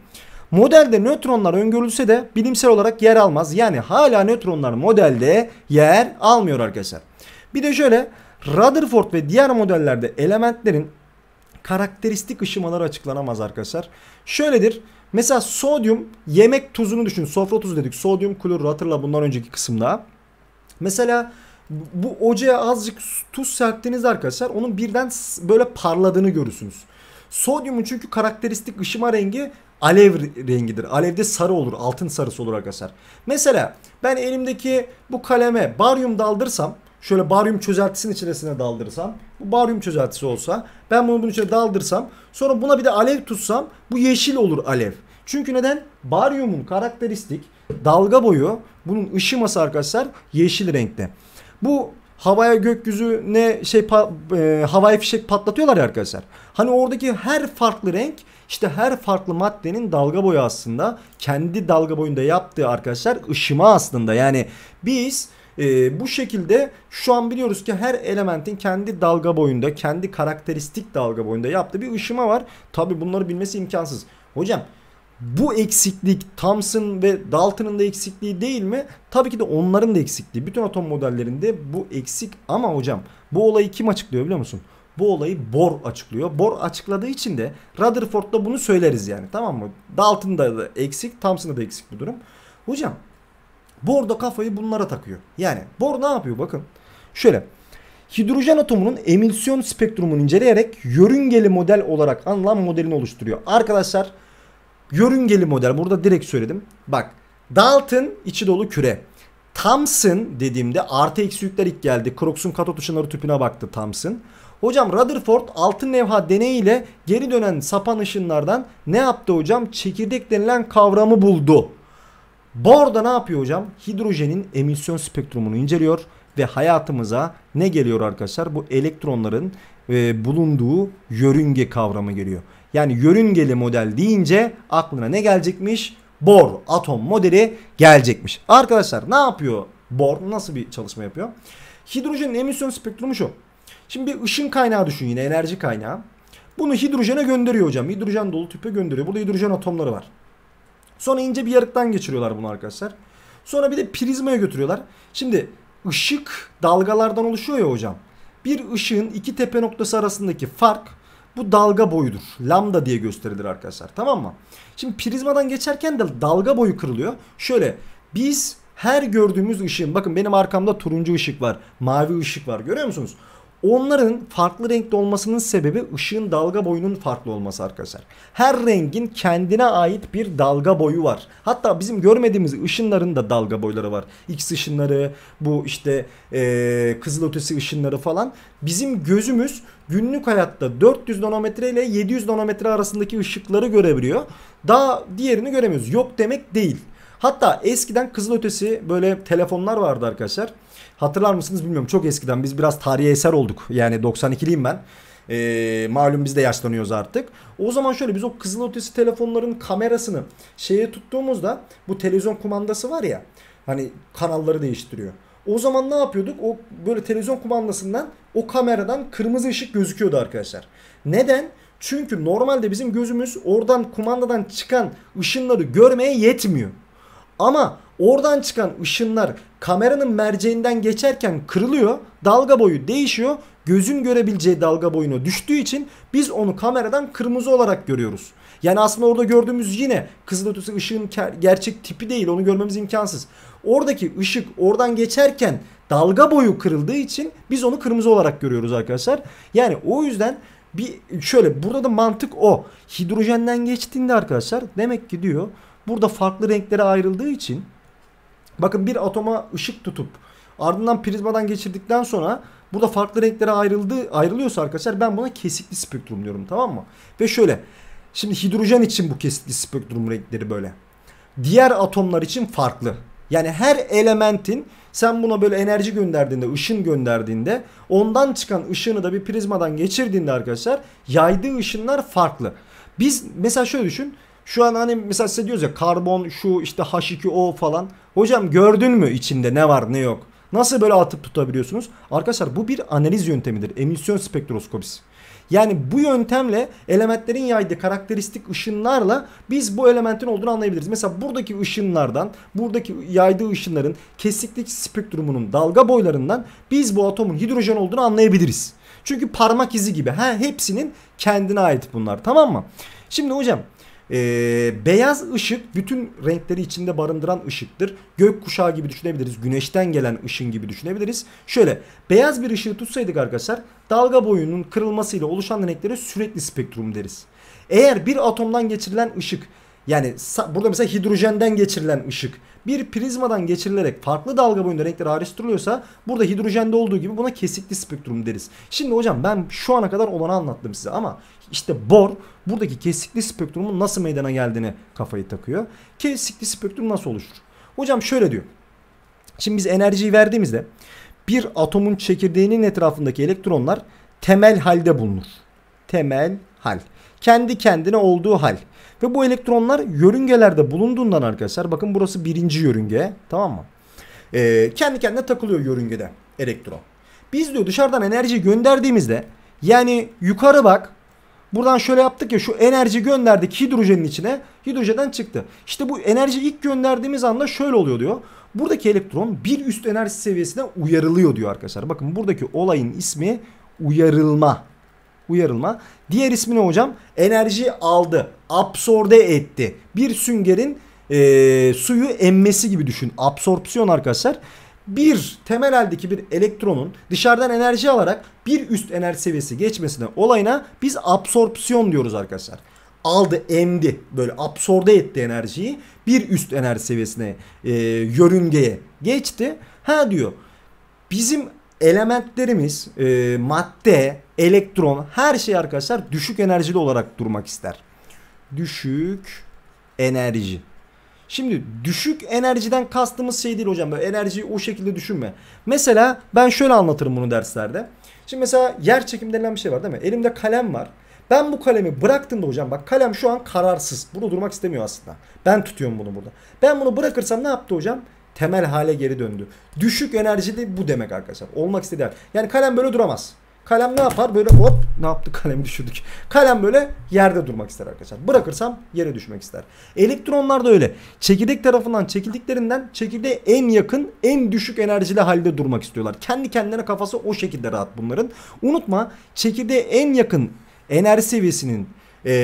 Modelde nötronlar öngörülse de bilimsel olarak yer almaz. Yani hala nötronlar modelde yer almıyor arkadaşlar. Bir de şöyle Rutherford ve diğer modellerde elementlerin karakteristik ışımaları açıklanamaz arkadaşlar. Şöyledir. Mesela sodyum yemek tuzunu düşün. Sofra tuzu dedik. Sodyum klorür hatırla bundan önceki kısımda. Mesela bu ocağa azıcık tuz serptiğinizde arkadaşlar onun birden böyle parladığını görürsünüz. Sodyumun çünkü karakteristik ışıma rengi alev rengidir. Alevde sarı olur. Altın sarısı olur arkadaşlar. Mesela ben elimdeki bu kaleme baryum daldırsam şöyle baryum çözeltisinin içerisine daldırsam. Bu baryum çözeltisi olsa. Ben bunu bunun içine daldırsam. Sonra buna bir de alev tutsam. Bu yeşil olur alev. Çünkü neden? Baryumun karakteristik dalga boyu bunun ışıması arkadaşlar yeşil renkte. Bu havaya gökyüzü ne şey e, havaya fişek patlatıyorlar ya arkadaşlar. Hani oradaki her farklı renk işte her farklı maddenin dalga boyu aslında kendi dalga boyunda yaptığı arkadaşlar ışıma aslında. Yani biz e, bu şekilde şu an biliyoruz ki her elementin kendi dalga boyunda, kendi karakteristik dalga boyunda yaptığı bir ışıma var. Tabi bunları bilmesi imkansız. Hocam bu eksiklik Thomson ve Dalton'ın da eksikliği değil mi? Tabii ki de onların da eksikliği. Bütün atom modellerinde bu eksik ama hocam bu olayı kim açıklıyor biliyor musun? Bu olayı Bohr açıklıyor. Bohr açıkladığı için de Rutherford'da bunu söyleriz yani tamam mı? Dalton'da da eksik, Thomson'da da eksik bu durum. Hocam Bohr da kafayı bunlara takıyor. Yani bor ne yapıyor bakın. Şöyle hidrojen atomunun emisyon spektrumunu inceleyerek yörüngeli model olarak anılan modelini oluşturuyor. Arkadaşlar yörüngeli model burada direkt söyledim. Bak Dalton içi dolu küre. Thomson dediğimde artı eksi yükler ilk geldi. Crookes'un katot ışınları tüpüne baktı Thomson. Hocam Rutherford altın levha deneyiyle geri dönen sapan ışınlardan ne yaptı hocam? Çekirdek denilen kavramı buldu. Bor da ne yapıyor hocam? Hidrojenin emisyon spektrumunu inceliyor ve hayatımıza ne geliyor arkadaşlar? Bu elektronların e, bulunduğu yörünge kavramı geliyor. Yani yörüngeli model deyince aklına ne gelecekmiş? Bor atom modeli gelecekmiş. Arkadaşlar ne yapıyor Bor? Nasıl bir çalışma yapıyor? Hidrojenin emisyon spektrumu şu. Şimdi bir ışın kaynağı düşün yine enerji kaynağı. Bunu hidrojene gönderiyor hocam. Hidrojen dolu tüpe gönderiyor. Burada hidrojen atomları var. Sonra ince bir yarıktan geçiriyorlar bunu arkadaşlar. Sonra bir de prizmaya götürüyorlar. Şimdi ışık dalgalardan oluşuyor ya hocam. Bir ışığın iki tepe noktası arasındaki fark bu dalga boyudur. Lambda diye gösterilir arkadaşlar. Tamam mı? Şimdi prizmadan geçerken de dalga boyu kırılıyor. Şöyle biz her gördüğümüz ışığın bakın benim arkamda turuncu ışık var. Mavi ışık var. Görüyor musunuz? Onların farklı renkte olmasının sebebi ışığın dalga boyunun farklı olması arkadaşlar. Her rengin kendine ait bir dalga boyu var. Hatta bizim görmediğimiz ışınların da dalga boyları var. X ışınları, bu işte ee, kızılötesi ışınları falan. Bizim gözümüz günlük hayatta 400 nanometre ile 700 nanometre arasındaki ışıkları görebiliyor. Daha diğerini göremiyoruz. Yok demek değil. Hatta eskiden kızılötesi böyle telefonlar vardı arkadaşlar Hatırlar mısınız bilmiyorum çok eskiden biz biraz tarihe eser olduk. Yani 92'liyim ben. E, malum biz de yaşlanıyoruz artık. O zaman şöyle biz o kızıl ötesi telefonların kamerasını şeye tuttuğumuzda bu televizyon kumandası var ya hani kanalları değiştiriyor. O zaman ne yapıyorduk? O böyle televizyon kumandasından o kameradan kırmızı ışık gözüküyordu arkadaşlar. Neden? Çünkü normalde bizim gözümüz oradan kumandadan çıkan ışınları görmeye yetmiyor. Ama Oradan çıkan ışınlar kameranın merceğinden geçerken kırılıyor. Dalga boyu değişiyor. Gözün görebileceği dalga boyuna düştüğü için biz onu kameradan kırmızı olarak görüyoruz. Yani aslında orada gördüğümüz yine kızılötesi ışığın gerçek tipi değil. Onu görmemiz imkansız. Oradaki ışık oradan geçerken dalga boyu kırıldığı için biz onu kırmızı olarak görüyoruz arkadaşlar. Yani o yüzden bir şöyle burada da mantık o. Hidrojenden geçtiğinde arkadaşlar demek ki diyor burada farklı renklere ayrıldığı için Bakın bir atoma ışık tutup ardından prizmadan geçirdikten sonra burada farklı renklere ayrıldı, ayrılıyorsa arkadaşlar ben buna kesikli spektrum diyorum tamam mı? Ve şöyle şimdi hidrojen için bu kesikli spektrum renkleri böyle. Diğer atomlar için farklı. Yani her elementin sen buna böyle enerji gönderdiğinde, ışın gönderdiğinde ondan çıkan ışını da bir prizmadan geçirdiğinde arkadaşlar yaydığı ışınlar farklı. Biz mesela şöyle düşün. Şu an hani mesela size diyoruz ya karbon şu işte H2O falan. Hocam gördün mü içinde ne var ne yok? Nasıl böyle atıp tutabiliyorsunuz? Arkadaşlar bu bir analiz yöntemidir. Emisyon spektroskopisi. Yani bu yöntemle elementlerin yaydığı karakteristik ışınlarla biz bu elementin olduğunu anlayabiliriz. Mesela buradaki ışınlardan, buradaki yaydığı ışınların kesiklik spektrumunun dalga boylarından biz bu atomun hidrojen olduğunu anlayabiliriz. Çünkü parmak izi gibi. he hepsinin kendine ait bunlar tamam mı? Şimdi hocam e, beyaz ışık bütün renkleri içinde barındıran ışıktır. Gök kuşağı gibi düşünebiliriz. Güneşten gelen ışın gibi düşünebiliriz. Şöyle beyaz bir ışığı tutsaydık arkadaşlar dalga boyunun kırılmasıyla oluşan renklere sürekli spektrum deriz. Eğer bir atomdan geçirilen ışık yani burada mesela hidrojenden geçirilen ışık bir prizmadan geçirilerek farklı dalga boyunda renkler ayrıştırılıyorsa burada hidrojende olduğu gibi buna kesikli spektrum deriz. Şimdi hocam ben şu ana kadar olanı anlattım size ama işte bor buradaki kesikli spektrumun nasıl meydana geldiğini kafayı takıyor. Kesikli spektrum nasıl oluşur? Hocam şöyle diyor. Şimdi biz enerjiyi verdiğimizde bir atomun çekirdeğinin etrafındaki elektronlar temel halde bulunur. Temel hal kendi kendine olduğu hal. Ve bu elektronlar yörüngelerde bulunduğundan arkadaşlar bakın burası birinci yörünge tamam mı? Ee, kendi kendine takılıyor yörüngede elektron. Biz diyor dışarıdan enerji gönderdiğimizde yani yukarı bak Buradan şöyle yaptık ya şu enerji gönderdik hidrojenin içine. Hidrojenden çıktı. İşte bu enerji ilk gönderdiğimiz anda şöyle oluyor diyor. Buradaki elektron bir üst enerji seviyesine uyarılıyor diyor arkadaşlar. Bakın buradaki olayın ismi uyarılma uyarılma. Diğer ismi ne hocam? Enerji aldı, absorde etti. Bir süngerin e, suyu emmesi gibi düşün. Absorpsiyon arkadaşlar. Bir temel haldeki bir elektronun dışarıdan enerji alarak bir üst enerji seviyesi geçmesine olayına biz absorpsiyon diyoruz arkadaşlar. Aldı, emdi, böyle absorde etti enerjiyi bir üst enerji seviyesine, e, yörüngeye geçti. Ha diyor. Bizim elementlerimiz e, madde, elektron her şey arkadaşlar düşük enerjili olarak durmak ister. Düşük enerji. Şimdi düşük enerjiden kastımız şey değil hocam. Böyle enerjiyi o şekilde düşünme. Mesela ben şöyle anlatırım bunu derslerde. Şimdi mesela yer çekimi denilen bir şey var değil mi? Elimde kalem var. Ben bu kalemi bıraktığımda hocam bak kalem şu an kararsız. Bunu durmak istemiyor aslında. Ben tutuyorum bunu burada. Ben bunu bırakırsam ne yaptı hocam? temel hale geri döndü. Düşük enerji de bu demek arkadaşlar. Olmak istediği Yani kalem böyle duramaz. Kalem ne yapar? Böyle hop ne yaptı? Kalemi düşürdük. Kalem böyle yerde durmak ister arkadaşlar. Bırakırsam yere düşmek ister. Elektronlar da öyle. Çekirdek tarafından çekildiklerinden çekirdeğe en yakın en düşük enerjili halde durmak istiyorlar. Kendi kendine kafası o şekilde rahat bunların. Unutma çekirdeğe en yakın enerji seviyesinin e,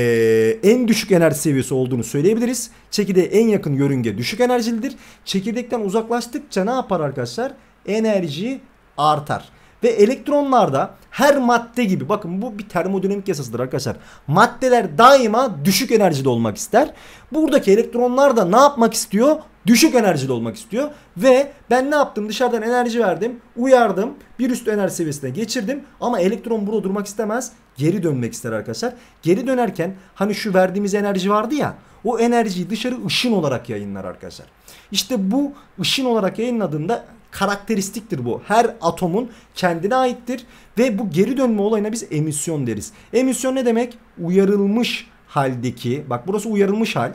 en düşük enerji seviyesi olduğunu söyleyebiliriz. Çekirdeğe en yakın yörünge düşük enerjilidir. Çekirdekten uzaklaştıkça ne yapar arkadaşlar? Enerji artar. Ve elektronlarda her madde gibi bakın bu bir termodinamik yasasıdır arkadaşlar. Maddeler daima düşük enerjide olmak ister. Buradaki elektronlar da ne yapmak istiyor? Düşük enerjili olmak istiyor ve ben ne yaptım? Dışarıdan enerji verdim, uyardım, bir üst enerji seviyesine geçirdim ama elektron burada durmak istemez, geri dönmek ister arkadaşlar. Geri dönerken hani şu verdiğimiz enerji vardı ya, o enerjiyi dışarı ışın olarak yayınlar arkadaşlar. İşte bu ışın olarak yayınladığında karakteristiktir bu. Her atomun kendine aittir ve bu geri dönme olayına biz emisyon deriz. Emisyon ne demek? Uyarılmış haldeki, bak burası uyarılmış hal,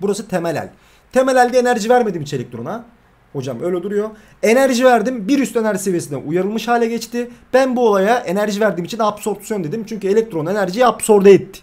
burası temel hal. Temel elde enerji vermedim içerik duruna. Hocam öyle duruyor. Enerji verdim bir üst enerji seviyesine uyarılmış hale geçti. Ben bu olaya enerji verdiğim için absorpsiyon dedim. Çünkü elektron enerjiyi absorbe etti.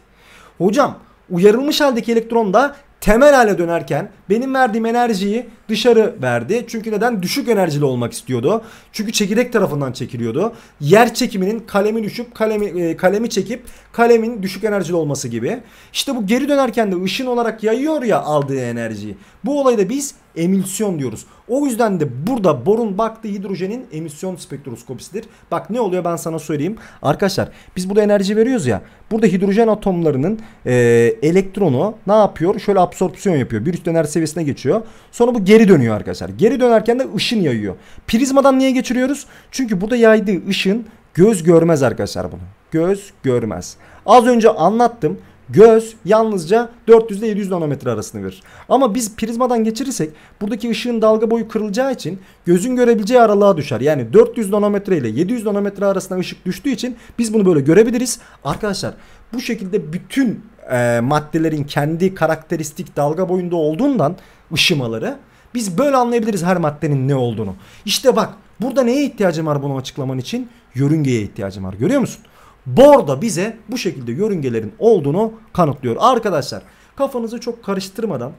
Hocam uyarılmış haldeki elektron da temel hale dönerken benim verdiğim enerjiyi dışarı verdi. Çünkü neden? Düşük enerjili olmak istiyordu. Çünkü çekirdek tarafından çekiliyordu. Yer çekiminin kalemi düşüp kalemi, e, kalemi çekip kalemin düşük enerjili olması gibi. İşte bu geri dönerken de ışın olarak yayıyor ya aldığı enerjiyi. Bu olayı da biz emisyon diyoruz. O yüzden de burada borun baktığı hidrojenin emisyon spektroskopisidir. Bak ne oluyor ben sana söyleyeyim. Arkadaşlar biz burada enerji veriyoruz ya. Burada hidrojen atomlarının e, elektronu ne yapıyor? Şöyle absorpsiyon yapıyor. Bir üst enerji seviyesine geçiyor. Sonra bu geri geri dönüyor arkadaşlar. Geri dönerken de ışın yayıyor. Prizmadan niye geçiriyoruz? Çünkü burada yaydığı ışın göz görmez arkadaşlar bunu. Göz görmez. Az önce anlattım. Göz yalnızca 400 ile 700 nanometre arasını verir. Ama biz prizmadan geçirirsek buradaki ışığın dalga boyu kırılacağı için gözün görebileceği aralığa düşer. Yani 400 nanometre ile 700 nanometre arasında ışık düştüğü için biz bunu böyle görebiliriz. Arkadaşlar bu şekilde bütün e, maddelerin kendi karakteristik dalga boyunda olduğundan ışımaları biz böyle anlayabiliriz her maddenin ne olduğunu. İşte bak burada neye ihtiyacım var bunu açıklaman için? Yörüngeye ihtiyacım var görüyor musun? Bor da bize bu şekilde yörüngelerin olduğunu kanıtlıyor. Arkadaşlar kafanızı çok karıştırmadan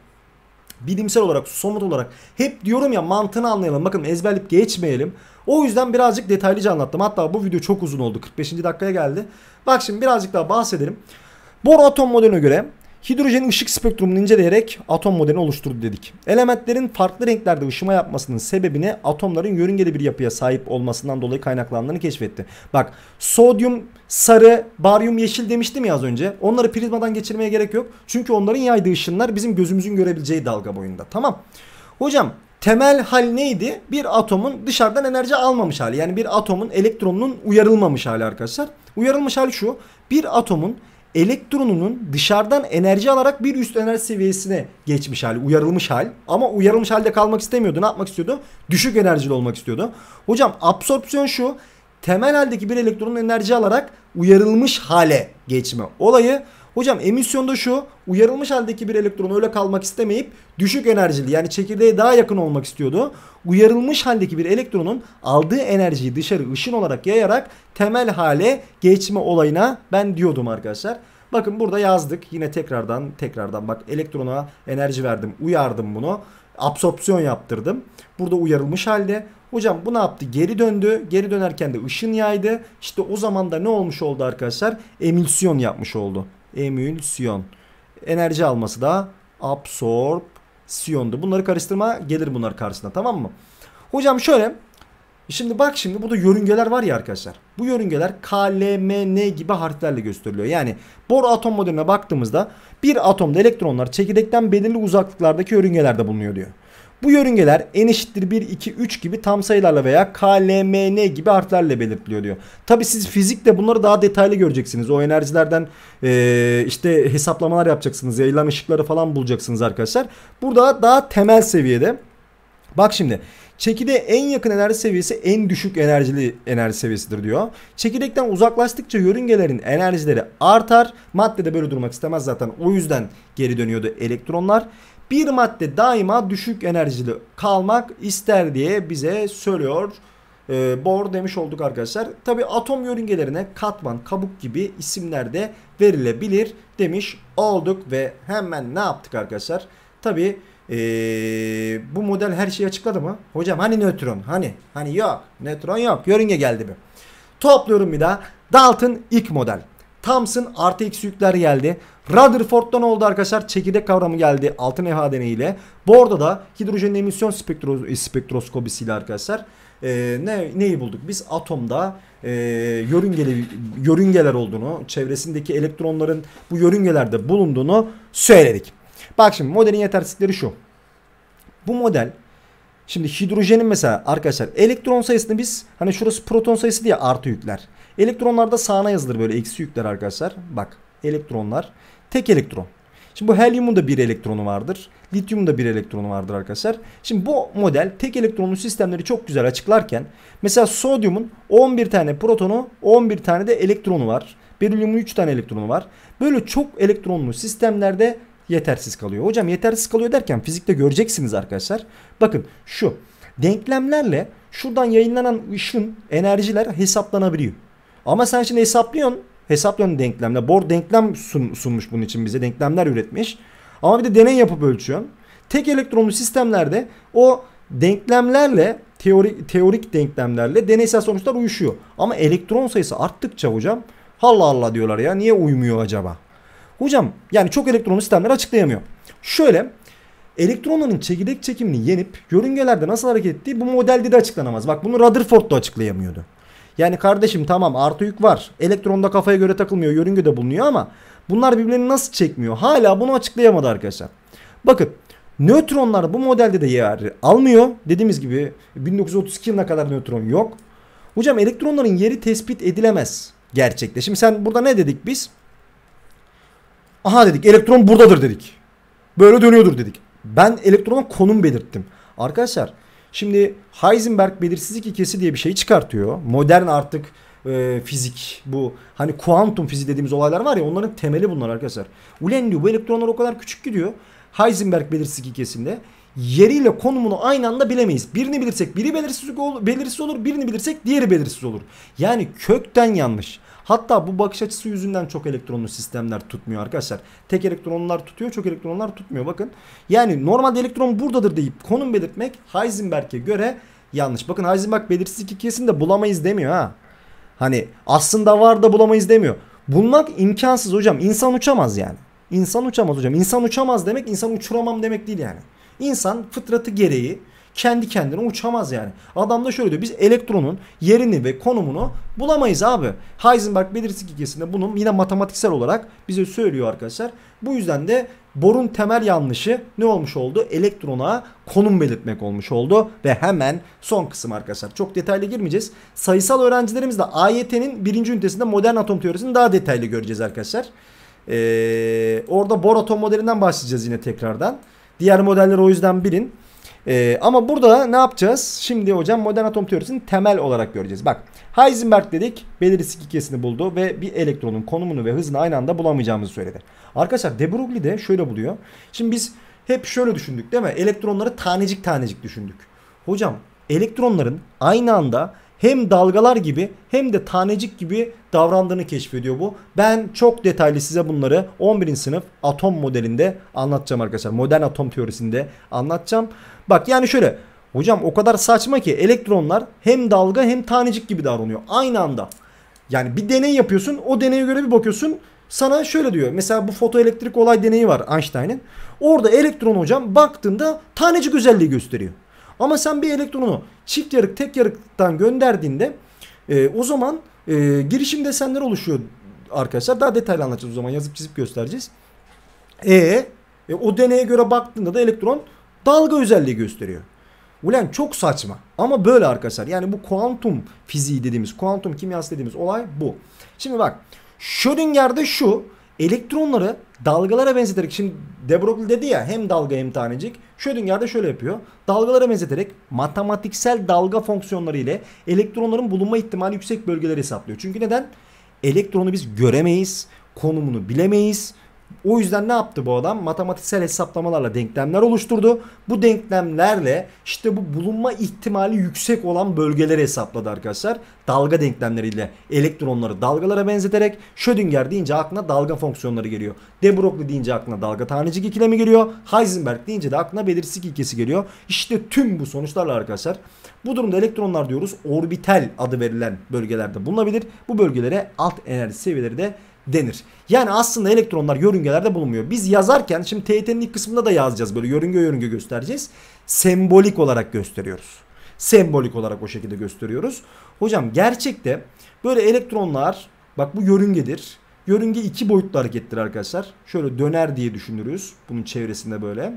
bilimsel olarak somut olarak hep diyorum ya mantığını anlayalım. Bakın ezberleyip geçmeyelim. O yüzden birazcık detaylıca anlattım. Hatta bu video çok uzun oldu. 45. dakikaya geldi. Bak şimdi birazcık daha bahsedelim. Bor atom modeline göre Hidrojenin ışık spektrumunu inceleyerek atom modelini oluşturdu dedik. Elementlerin farklı renklerde ışıma yapmasının sebebini atomların yörüngeli bir yapıya sahip olmasından dolayı kaynaklandığını keşfetti. Bak sodyum sarı, baryum yeşil demiştim ya az önce. Onları prizmadan geçirmeye gerek yok. Çünkü onların yaydığı ışınlar bizim gözümüzün görebileceği dalga boyunda. Tamam. Hocam temel hal neydi? Bir atomun dışarıdan enerji almamış hali. Yani bir atomun elektronunun uyarılmamış hali arkadaşlar. Uyarılmış hali şu. Bir atomun elektronunun dışarıdan enerji alarak bir üst enerji seviyesine geçmiş hali, uyarılmış hal. Ama uyarılmış halde kalmak istemiyordu. Ne yapmak istiyordu? Düşük enerjili olmak istiyordu. Hocam absorpsiyon şu. Temel haldeki bir elektronun enerji alarak uyarılmış hale geçme olayı. Hocam emisyonda şu uyarılmış haldeki bir elektron öyle kalmak istemeyip düşük enerjili yani çekirdeğe daha yakın olmak istiyordu. Uyarılmış haldeki bir elektronun aldığı enerjiyi dışarı ışın olarak yayarak temel hale geçme olayına ben diyordum arkadaşlar. Bakın burada yazdık yine tekrardan tekrardan bak elektrona enerji verdim uyardım bunu absorpsiyon yaptırdım. Burada uyarılmış halde. Hocam bu ne yaptı? Geri döndü. Geri dönerken de ışın yaydı. işte o zaman da ne olmuş oldu arkadaşlar? Emisyon yapmış oldu emülsiyon. Enerji alması da absorpsiyondu. Bunları karıştırma gelir bunlar karşısına tamam mı? Hocam şöyle Şimdi bak şimdi burada yörüngeler var ya arkadaşlar. Bu yörüngeler K, L, M, N gibi harflerle gösteriliyor. Yani bor atom modeline baktığımızda bir atomda elektronlar çekirdekten belirli uzaklıklardaki yörüngelerde bulunuyor diyor. Bu yörüngeler n eşittir 1, 2, 3 gibi tam sayılarla veya k, l, m, n gibi harflerle belirtiliyor diyor. Tabi siz fizikte bunları daha detaylı göreceksiniz. O enerjilerden e, işte hesaplamalar yapacaksınız. Yayılan ışıkları falan bulacaksınız arkadaşlar. Burada daha temel seviyede. Bak şimdi Çekide en yakın enerji seviyesi en düşük enerjili enerji seviyesidir diyor. Çekirdekten uzaklaştıkça yörüngelerin enerjileri artar. Madde de böyle durmak istemez zaten. O yüzden geri dönüyordu elektronlar bir madde daima düşük enerjili kalmak ister diye bize söylüyor. E, Bohr demiş olduk arkadaşlar. Tabi atom yörüngelerine katman, kabuk gibi isimler de verilebilir demiş olduk ve hemen ne yaptık arkadaşlar? Tabi e, bu model her şeyi açıkladı mı? Hocam hani nötron? Hani? Hani yok. Nötron yok. Yörünge geldi mi? Topluyorum bir daha. Dalton ilk model. Thomson artı x yükler geldi. Rutherford'dan oldu arkadaşlar. Çekirdek kavramı geldi altın levha deneyiyle. Borda da hidrojen emisyon spektro e, spektroskopisiyle arkadaşlar e, ne neyi bulduk? Biz atomda e, yörüngeli yörüngeler olduğunu, çevresindeki elektronların bu yörüngelerde bulunduğunu söyledik. Bak şimdi modelin yetersizlikleri şu. Bu model şimdi hidrojenin mesela arkadaşlar elektron sayısını biz hani şurası proton sayısı diye artı yükler. Elektronlarda sağına yazılır böyle eksi yükler arkadaşlar. Bak elektronlar Tek elektron. Şimdi bu helyumun da bir elektronu vardır. Lityumun da bir elektronu vardır arkadaşlar. Şimdi bu model tek elektronlu sistemleri çok güzel açıklarken mesela sodyumun 11 tane protonu 11 tane de elektronu var. Berilyumun 3 tane elektronu var. Böyle çok elektronlu sistemlerde yetersiz kalıyor. Hocam yetersiz kalıyor derken fizikte göreceksiniz arkadaşlar. Bakın şu denklemlerle şuradan yayınlanan ışın enerjiler hesaplanabiliyor. Ama sen şimdi hesaplıyorsun hesap yönü denklemle bor denklem sun, sunmuş bunun için bize denklemler üretmiş. Ama bir de deney yapıp ölçüyorum. Tek elektronlu sistemlerde o denklemlerle teorik, teorik denklemlerle deneysel sonuçlar uyuşuyor. Ama elektron sayısı arttıkça hocam Allah Allah diyorlar ya niye uymuyor acaba? Hocam yani çok elektronlu sistemler açıklayamıyor. Şöyle elektronların çekirdek çekimini yenip yörüngelerde nasıl hareket ettiği bu modelde de açıklanamaz. Bak bunu Rutherford da açıklayamıyordu. Yani kardeşim tamam artı yük var. Elektronda kafaya göre takılmıyor. Yörüngede bulunuyor ama bunlar birbirini nasıl çekmiyor? Hala bunu açıklayamadı arkadaşlar. Bakın nötronlar bu modelde de yer almıyor. Dediğimiz gibi 1932 yılına kadar nötron yok. Hocam elektronların yeri tespit edilemez gerçekte. Şimdi sen burada ne dedik biz? Aha dedik elektron buradadır dedik. Böyle dönüyordur dedik. Ben elektrona konum belirttim. Arkadaşlar Şimdi Heisenberg belirsizlik ilkesi diye bir şey çıkartıyor. Modern artık e, fizik bu hani kuantum fiziği dediğimiz olaylar var ya onların temeli bunlar arkadaşlar. Ulen diyor bu elektronlar o kadar küçük ki diyor, Heisenberg belirsizlik ilkesinde yeriyle konumunu aynı anda bilemeyiz. Birini bilirsek biri belirsiz olur, belirsiz olur, birini bilirsek diğeri belirsiz olur. Yani kökten yanlış. Hatta bu bakış açısı yüzünden çok elektronlu sistemler tutmuyor arkadaşlar. Tek elektronlar tutuyor çok elektronlar tutmuyor bakın. Yani normalde elektron buradadır deyip konum belirtmek Heisenberg'e göre yanlış. Bakın Heisenberg belirsizlik ilkesini de bulamayız demiyor ha. Hani aslında var da bulamayız demiyor. Bulmak imkansız hocam. İnsan uçamaz yani. İnsan uçamaz hocam. İnsan uçamaz demek insan uçuramam demek değil yani. İnsan fıtratı gereği kendi kendine uçamaz yani. Adam da şöyle diyor biz elektronun yerini ve konumunu bulamayız abi. Heisenberg belirsizlik ilkesinde bunun yine matematiksel olarak bize söylüyor arkadaşlar. Bu yüzden de Bor'un temel yanlışı ne olmuş oldu? Elektrona konum belirtmek olmuş oldu ve hemen son kısım arkadaşlar. Çok detaylı girmeyeceğiz. Sayısal öğrencilerimiz de AYT'nin birinci ünitesinde modern atom teorisini daha detaylı göreceğiz arkadaşlar. Ee, orada Bor atom modelinden bahsedeceğiz yine tekrardan. Diğer modelleri o yüzden bilin. Ee, ama burada ne yapacağız? Şimdi hocam modern atom teorisini temel olarak göreceğiz. Bak Heisenberg dedik belirsiz ilkesini buldu ve bir elektronun konumunu ve hızını aynı anda bulamayacağımızı söyledi. Arkadaşlar de Broglie de şöyle buluyor. Şimdi biz hep şöyle düşündük değil mi? Elektronları tanecik tanecik düşündük. Hocam elektronların aynı anda hem dalgalar gibi hem de tanecik gibi davrandığını keşfediyor bu. Ben çok detaylı size bunları 11. sınıf atom modelinde anlatacağım arkadaşlar. Modern atom teorisinde anlatacağım. Bak yani şöyle hocam o kadar saçma ki elektronlar hem dalga hem tanecik gibi davranıyor aynı anda. Yani bir deney yapıyorsun o deneye göre bir bakıyorsun sana şöyle diyor. Mesela bu fotoelektrik olay deneyi var Einstein'ın. Orada elektron hocam baktığında tanecik özelliği gösteriyor. Ama sen bir elektronu çift yarık tek yarıktan gönderdiğinde e, o zaman e, girişim desenleri oluşuyor arkadaşlar. Daha detaylı anlatacağız o zaman yazıp çizip göstereceğiz. E, e o deneye göre baktığında da elektron dalga özelliği gösteriyor. Ulan çok saçma ama böyle arkadaşlar. Yani bu kuantum fiziği dediğimiz, kuantum kimyası dediğimiz olay bu. Şimdi bak Schrödinger'de şu elektronları dalgalara benzeterek şimdi de Broglie dedi ya hem dalga hem tanecik. Schrödinger'de şöyle yapıyor. Dalgalara benzeterek matematiksel dalga fonksiyonları ile elektronların bulunma ihtimali yüksek bölgeleri hesaplıyor. Çünkü neden? Elektronu biz göremeyiz, konumunu bilemeyiz o yüzden ne yaptı bu adam? Matematiksel hesaplamalarla denklemler oluşturdu. Bu denklemlerle işte bu bulunma ihtimali yüksek olan bölgeleri hesapladı arkadaşlar. Dalga denklemleriyle elektronları dalgalara benzeterek Schrödinger deyince aklına dalga fonksiyonları geliyor. De Broglie deyince aklına dalga tanecik ikilemi geliyor. Heisenberg deyince de aklına belirsizlik ilkesi geliyor. İşte tüm bu sonuçlarla arkadaşlar bu durumda elektronlar diyoruz orbital adı verilen bölgelerde bulunabilir. Bu bölgelere alt enerji seviyeleri de denir. Yani aslında elektronlar yörüngelerde bulunmuyor. Biz yazarken şimdi TYT'nin ilk kısmında da yazacağız böyle yörünge yörünge göstereceğiz. Sembolik olarak gösteriyoruz. Sembolik olarak o şekilde gösteriyoruz. Hocam gerçekte böyle elektronlar bak bu yörüngedir. Yörünge iki boyutlu harekettir arkadaşlar. Şöyle döner diye düşünürüz bunun çevresinde böyle.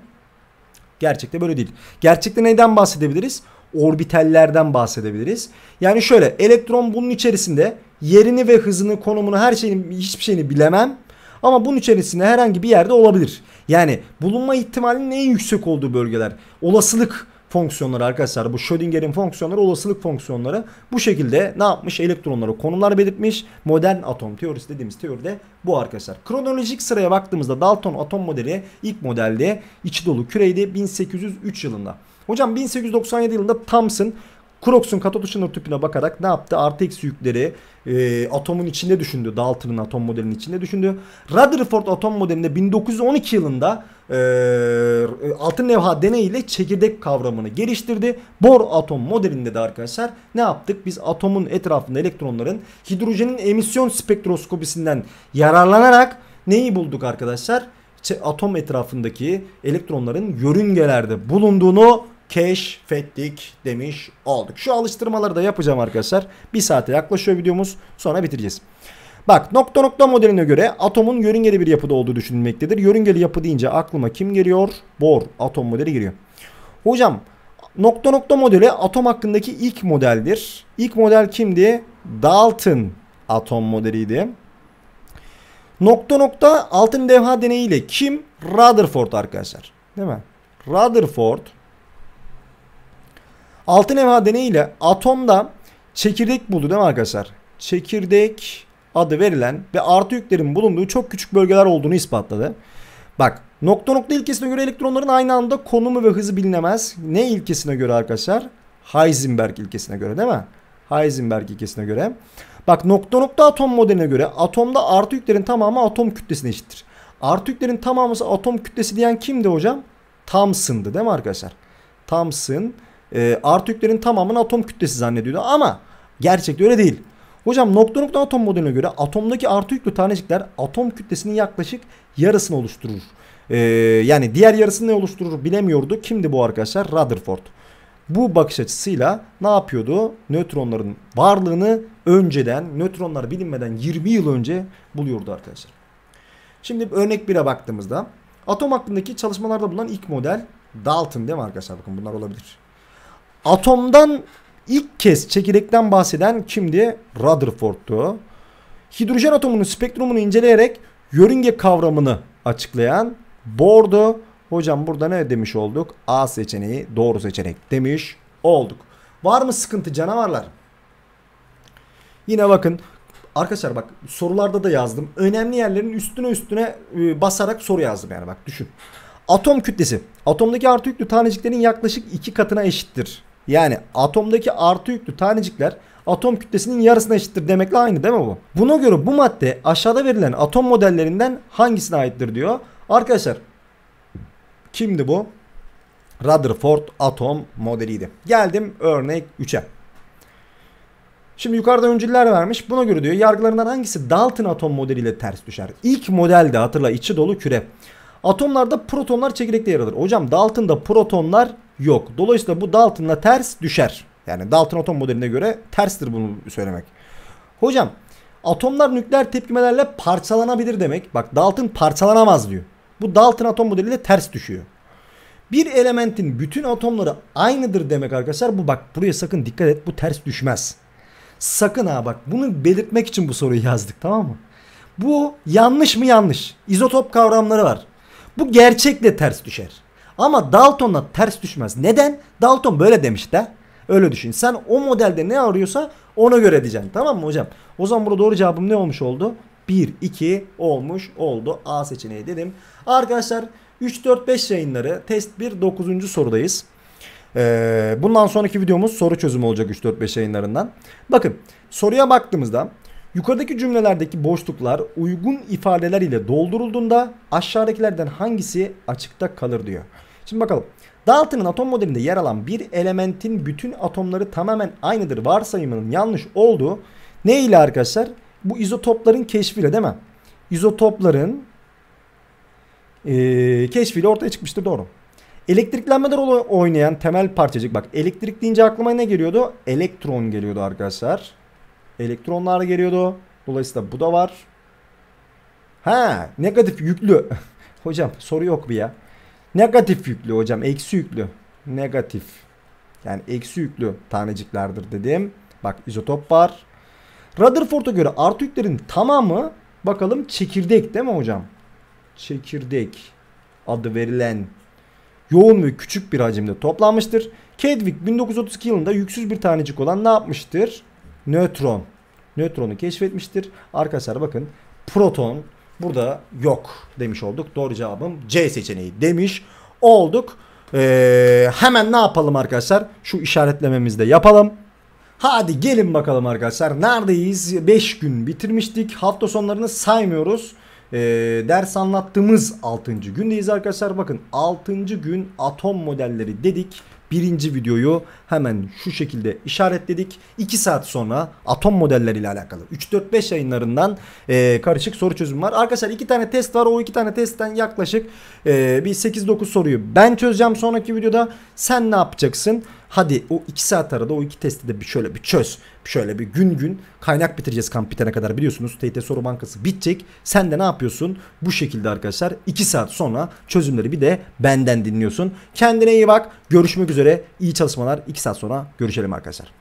Gerçekte böyle değil. Gerçekte neyden bahsedebiliriz? Orbitallerden bahsedebiliriz. Yani şöyle elektron bunun içerisinde yerini ve hızını, konumunu, her şeyini, hiçbir şeyini bilemem. Ama bunun içerisinde herhangi bir yerde olabilir. Yani bulunma ihtimalinin en yüksek olduğu bölgeler. Olasılık fonksiyonları arkadaşlar. Bu Schrödinger'in fonksiyonları olasılık fonksiyonları. Bu şekilde ne yapmış? elektronları, konumlar belirtmiş. Modern atom teorisi dediğimiz teoride bu arkadaşlar. Kronolojik sıraya baktığımızda Dalton atom modeli ilk modelde içi dolu küreydi 1803 yılında. Hocam 1897 yılında Thomson Crookes'un katot ışınır tüpüne bakarak ne yaptı? Artı eksi yükleri e, atomun içinde düşündü. Dalton'un atom modelinin içinde düşündü. Rutherford atom modelinde 1912 yılında e, altın levha deneyiyle çekirdek kavramını geliştirdi. Bohr atom modelinde de arkadaşlar ne yaptık? Biz atomun etrafında elektronların hidrojenin emisyon spektroskopisinden yararlanarak neyi bulduk arkadaşlar? atom etrafındaki elektronların yörüngelerde bulunduğunu keşfettik demiş olduk. Şu alıştırmaları da yapacağım arkadaşlar. Bir saate yaklaşıyor videomuz. Sonra bitireceğiz. Bak nokta nokta modeline göre atomun yörüngeli bir yapıda olduğu düşünülmektedir. Yörüngeli yapı deyince aklıma kim geliyor? Bor atom modeli giriyor. Hocam nokta nokta modeli atom hakkındaki ilk modeldir. İlk model kimdi? Dalton atom modeliydi. Nokta nokta altın devha deneyiyle kim? Rutherford arkadaşlar. Değil mi? Rutherford Altın eva deneyiyle atomda çekirdek buldu değil mi arkadaşlar? Çekirdek adı verilen ve artı yüklerin bulunduğu çok küçük bölgeler olduğunu ispatladı. Bak nokta nokta ilkesine göre elektronların aynı anda konumu ve hızı bilinemez. Ne ilkesine göre arkadaşlar? Heisenberg ilkesine göre değil mi? Heisenberg ilkesine göre. Bak nokta nokta atom modeline göre atomda artı yüklerin tamamı atom kütlesine eşittir. Artı yüklerin tamamı atom kütlesi diyen kimdi hocam? Thomson'dı değil mi arkadaşlar? Thomson e, ee, artı yüklerin tamamını atom kütlesi zannediyordu ama gerçekte öyle değil. Hocam nokta nokta atom modeline göre atomdaki artı yüklü tanecikler atom kütlesinin yaklaşık yarısını oluşturur. Ee, yani diğer yarısını ne oluşturur bilemiyordu. Kimdi bu arkadaşlar? Rutherford. Bu bakış açısıyla ne yapıyordu? Nötronların varlığını önceden, nötronlar bilinmeden 20 yıl önce buluyordu arkadaşlar. Şimdi örnek 1'e baktığımızda atom hakkındaki çalışmalarda bulunan ilk model Dalton değil mi arkadaşlar? Bakın bunlar olabilir. Atomdan ilk kez çekirdekten bahseden kimdi? Rutherford'tu. Hidrojen atomunun spektrumunu inceleyerek yörünge kavramını açıklayan Bohr'du. Hocam burada ne demiş olduk? A seçeneği doğru seçenek demiş olduk. Var mı sıkıntı canavarlar? Yine bakın arkadaşlar bak sorularda da yazdım. Önemli yerlerin üstüne üstüne e, basarak soru yazdım yani bak düşün. Atom kütlesi. Atomdaki artı yüklü taneciklerin yaklaşık iki katına eşittir. Yani atomdaki artı yüklü tanecikler atom kütlesinin yarısına eşittir demekle aynı değil mi bu? Buna göre bu madde aşağıda verilen atom modellerinden hangisine aittir diyor. Arkadaşlar kimdi bu? Rutherford atom modeliydi. Geldim örnek 3'e. Şimdi yukarıda öncüler vermiş. Buna göre diyor yargılarından hangisi Dalton atom modeliyle ters düşer? İlk modelde hatırla içi dolu küre. Atomlarda protonlar çekirdekte yer alır. Hocam Dalton'da protonlar yok. Dolayısıyla bu Dalton'la ters düşer. Yani Dalton atom modeline göre terstir bunu söylemek. Hocam atomlar nükleer tepkimelerle parçalanabilir demek. Bak Dalton parçalanamaz diyor. Bu Dalton atom modeliyle ters düşüyor. Bir elementin bütün atomları aynıdır demek arkadaşlar. Bu bak buraya sakın dikkat et bu ters düşmez. Sakın ha bak bunu belirtmek için bu soruyu yazdık tamam mı? Bu yanlış mı yanlış? İzotop kavramları var. Bu gerçekle ters düşer. Ama Dalton'la ters düşmez. Neden? Dalton böyle demiş de. Öyle düşün. Sen o modelde ne arıyorsa ona göre diyeceksin. Tamam mı hocam? O zaman burada doğru cevabım ne olmuş oldu? 1, 2 olmuş oldu. A seçeneği dedim. Arkadaşlar 3, 4, 5 yayınları test 1 9. sorudayız. Ee, bundan sonraki videomuz soru çözümü olacak 3, 4, 5 yayınlarından. Bakın soruya baktığımızda yukarıdaki cümlelerdeki boşluklar uygun ifadeler ile doldurulduğunda aşağıdakilerden hangisi açıkta kalır diyor. Şimdi bakalım. Dalton'ın atom modelinde yer alan bir elementin bütün atomları tamamen aynıdır varsayımının yanlış olduğu ne ile arkadaşlar? Bu izotopların keşfiyle değil mi? İzotopların e, keşfiyle ortaya çıkmıştır doğru. Elektriklenmeler oynayan temel parçacık bak elektrik deyince aklıma ne geliyordu? Elektron geliyordu arkadaşlar. Elektronlar geliyordu. Dolayısıyla bu da var. Ha negatif yüklü. Hocam soru yok bir ya. Negatif yüklü hocam. Eksi yüklü. Negatif. Yani eksi yüklü taneciklerdir dedim. Bak izotop var. Rutherford'a göre artı yüklerin tamamı bakalım çekirdek değil mi hocam? Çekirdek adı verilen yoğun ve küçük bir hacimde toplanmıştır. Kedwick 1932 yılında yüksüz bir tanecik olan ne yapmıştır? Nötron. Nötronu keşfetmiştir. Arkadaşlar bakın proton Burada yok demiş olduk. Doğru cevabım C seçeneği demiş olduk. Ee, hemen ne yapalım arkadaşlar? Şu işaretlememizi de yapalım. Hadi gelin bakalım arkadaşlar. Neredeyiz? 5 gün bitirmiştik. Hafta sonlarını saymıyoruz. Ee, ders anlattığımız 6. gündeyiz arkadaşlar. Bakın 6. gün atom modelleri dedik birinci videoyu hemen şu şekilde işaretledik. 2 saat sonra atom modelleriyle alakalı 3-4-5 yayınlarından e, karışık soru çözüm var. Arkadaşlar 2 tane test var. O 2 tane testten yaklaşık e, bir 8-9 soruyu ben çözeceğim sonraki videoda. Sen ne yapacaksın? Hadi o iki saat arada o iki testi de bir şöyle bir çöz. Şöyle bir gün gün kaynak bitireceğiz kamp bitene kadar biliyorsunuz. TYT soru bankası bitecek. Sen de ne yapıyorsun? Bu şekilde arkadaşlar iki saat sonra çözümleri bir de benden dinliyorsun. Kendine iyi bak. Görüşmek üzere. İyi çalışmalar. iki saat sonra görüşelim arkadaşlar.